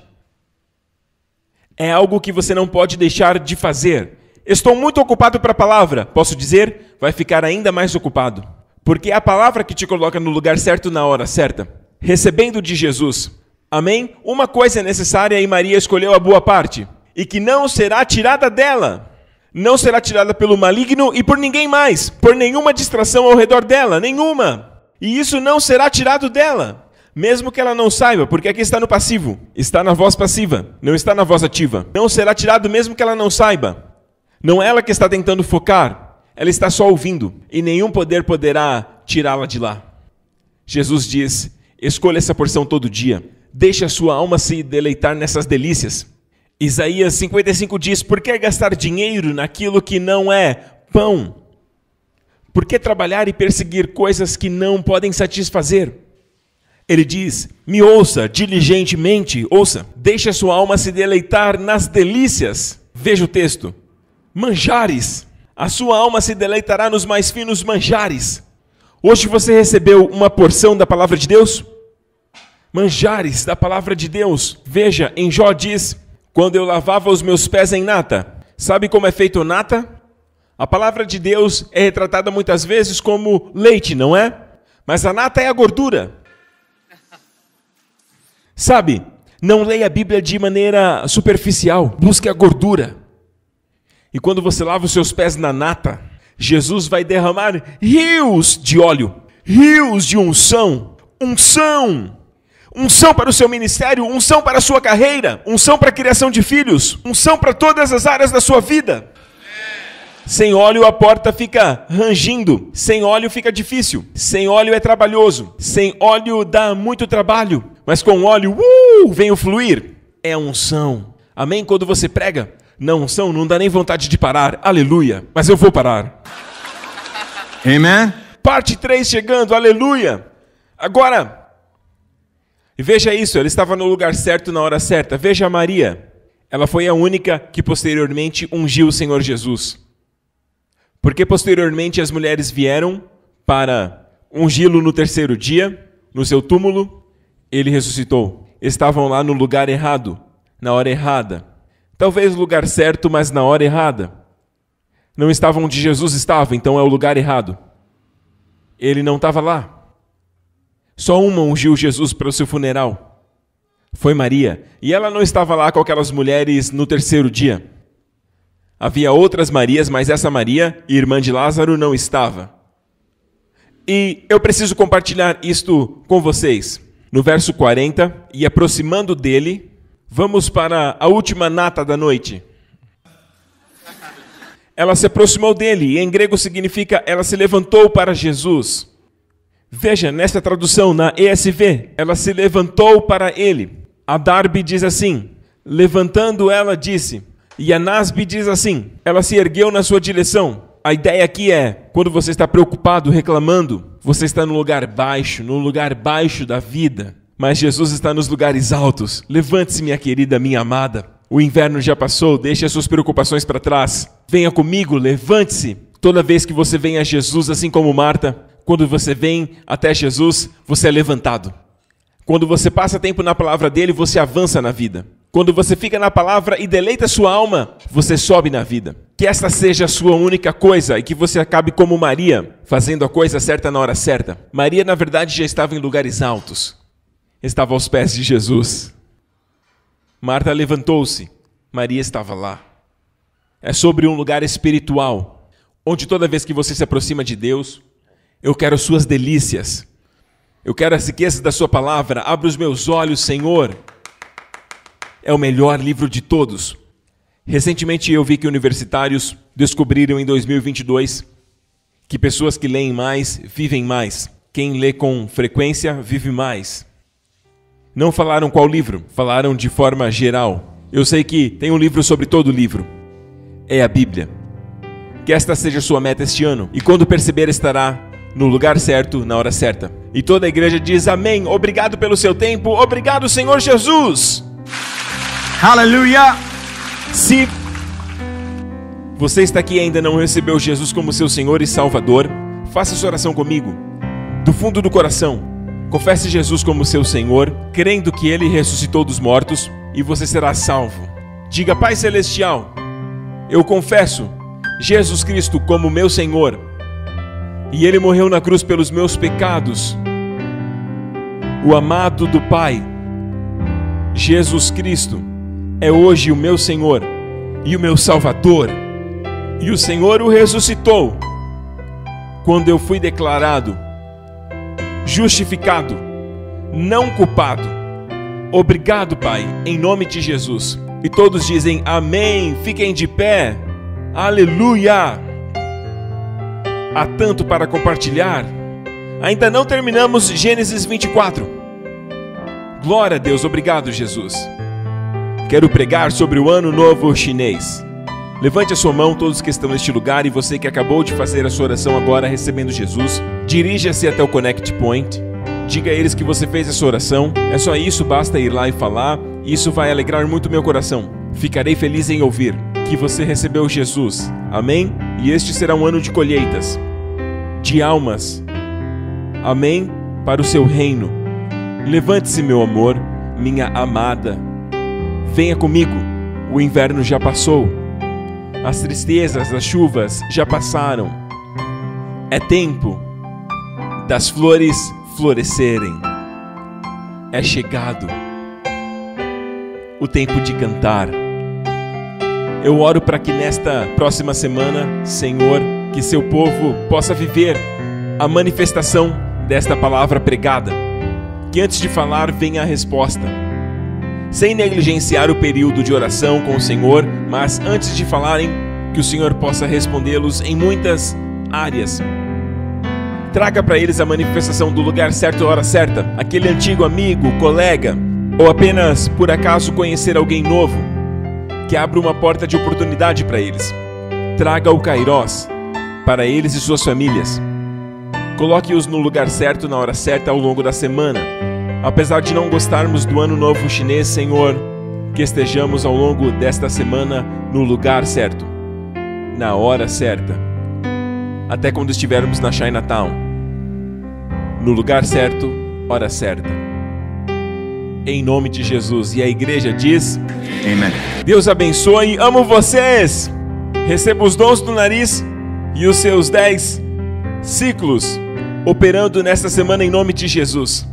É algo que você não pode deixar de fazer. Estou muito ocupado para a palavra. Posso dizer, vai ficar ainda mais ocupado. Porque é a palavra que te coloca no lugar certo na hora certa. Recebendo de Jesus. Amém? Uma coisa é necessária e Maria escolheu a boa parte. E que não será tirada dela não será tirada pelo maligno e por ninguém mais, por nenhuma distração ao redor dela, nenhuma. E isso não será tirado dela, mesmo que ela não saiba, porque aqui está no passivo, está na voz passiva, não está na voz ativa. Não será tirado mesmo que ela não saiba. Não é ela que está tentando focar, ela está só ouvindo, e nenhum poder poderá tirá-la de lá. Jesus diz: escolha essa porção todo dia, deixe a sua alma se deleitar nessas delícias Isaías 55 diz: Por que gastar dinheiro naquilo que não é pão? Por que trabalhar e perseguir coisas que não podem satisfazer? Ele diz: Me ouça diligentemente, ouça, deixe a sua alma se deleitar nas delícias. Veja o texto: Manjares. A sua alma se deleitará nos mais finos manjares. Hoje você recebeu uma porção da palavra de Deus? Manjares da palavra de Deus. Veja, em Jó diz: quando eu lavava os meus pés em nata. Sabe como é feito nata? A palavra de Deus é retratada muitas vezes como leite, não é? Mas a nata é a gordura. Sabe? Não leia a Bíblia de maneira superficial. Busque a gordura. E quando você lava os seus pés na nata, Jesus vai derramar rios de óleo, rios de unção, unção unção para o seu ministério, unção para a sua carreira, unção para a criação de filhos, unção para todas as áreas da sua vida. Sem óleo a porta fica rangindo, sem óleo fica difícil, sem óleo é trabalhoso, sem óleo dá muito trabalho, mas com óleo, uh, vem o fluir, é unção. Amém? Quando você prega, não unção, não dá nem vontade de parar, aleluia, mas eu vou parar. Amém? Parte 3 chegando, aleluia. Agora, e veja isso, ela estava no lugar certo na hora certa. Veja Maria. Ela foi a única que posteriormente ungiu o Senhor Jesus. Porque posteriormente as mulheres vieram para ungi lo no terceiro dia, no seu túmulo, ele ressuscitou. Estavam lá no lugar errado, na hora errada. Talvez o lugar certo, mas na hora errada. Não estava onde Jesus estava, então é o lugar errado. Ele não estava lá. Só uma ungiu Jesus para o seu funeral. Foi Maria. E ela não estava lá com aquelas mulheres no terceiro dia. Havia outras Marias, mas essa Maria, irmã de Lázaro, não estava. E eu preciso compartilhar isto com vocês. No verso 40, e aproximando dele, vamos para a última nata da noite. Ela se aproximou dele, e em grego significa ela se levantou para Jesus. Veja, nesta tradução, na ESV, ela se levantou para ele. A Darby diz assim: levantando ela, disse. E a Nasby diz assim: ela se ergueu na sua direção. A ideia aqui é: quando você está preocupado, reclamando, você está no lugar baixo, no lugar baixo da vida. Mas Jesus está nos lugares altos. Levante-se, minha querida, minha amada. O inverno já passou, deixe as suas preocupações para trás. Venha comigo, levante-se. Toda vez que você vem a Jesus, assim como Marta, quando você vem até Jesus, você é levantado. Quando você passa tempo na palavra dele, você avança na vida. Quando você fica na palavra e deleita sua alma, você sobe na vida. Que esta seja a sua única coisa e que você acabe como Maria, fazendo a coisa certa na hora certa. Maria, na verdade, já estava em lugares altos, estava aos pés de Jesus. Marta levantou-se, Maria estava lá. É sobre um lugar espiritual, onde toda vez que você se aproxima de Deus, eu quero suas delícias. Eu quero as riquezas da sua palavra. Abra os meus olhos, Senhor. É o melhor livro de todos. Recentemente eu vi que universitários descobriram em 2022 que pessoas que leem mais vivem mais. Quem lê com frequência vive mais. Não falaram qual livro, falaram de forma geral. Eu sei que tem um livro sobre todo livro. É a Bíblia. Que esta seja sua meta este ano, e quando perceber, estará no lugar certo, na hora certa. E toda a igreja diz amém. Obrigado pelo seu tempo. Obrigado, Senhor Jesus. Aleluia! Se você está aqui e ainda não recebeu Jesus como seu Senhor e Salvador, faça sua oração comigo. Do fundo do coração, confesse Jesus como seu Senhor, crendo que ele ressuscitou dos mortos e você será salvo. Diga, Pai Celestial, eu confesso Jesus Cristo como meu Senhor e ele morreu na cruz pelos meus pecados. O amado do Pai, Jesus Cristo, é hoje o meu Senhor e o meu Salvador, e o Senhor o ressuscitou quando eu fui declarado justificado, não culpado. Obrigado, Pai, em nome de Jesus. E todos dizem amém. Fiquem de pé. Aleluia! Há tanto para compartilhar. Ainda não terminamos Gênesis 24. Glória a Deus, obrigado, Jesus. Quero pregar sobre o Ano Novo Chinês. Levante a sua mão, todos que estão neste lugar, e você que acabou de fazer a sua oração agora recebendo Jesus, dirija-se até o Connect Point. Diga a eles que você fez essa oração. É só isso, basta ir lá e falar. Isso vai alegrar muito meu coração. Ficarei feliz em ouvir que você recebeu Jesus. Amém? E este será um ano de colheitas, de almas. Amém? Para o seu reino. Levante-se, meu amor, minha amada. Venha comigo. O inverno já passou. As tristezas, as chuvas já passaram. É tempo das flores florescerem. É chegado o tempo de cantar. Eu oro para que nesta próxima semana, Senhor, que seu povo possa viver a manifestação desta palavra pregada. Que antes de falar venha a resposta. Sem negligenciar o período de oração com o Senhor, mas antes de falarem, que o Senhor possa respondê-los em muitas áreas. Traga para eles a manifestação do lugar certo, hora certa, aquele antigo amigo, colega, ou apenas por acaso conhecer alguém novo que abra uma porta de oportunidade para eles. Traga o Kairós para eles e suas famílias. Coloque-os no lugar certo na hora certa ao longo da semana. Apesar de não gostarmos do Ano Novo Chinês, Senhor, que estejamos ao longo desta semana no lugar certo, na hora certa, até quando estivermos na Chinatown. No lugar certo, hora certa em nome de Jesus. E a igreja diz: Amém. Deus abençoe, amo vocês. Receba os dons do nariz e os seus dez ciclos operando nesta semana em nome de Jesus.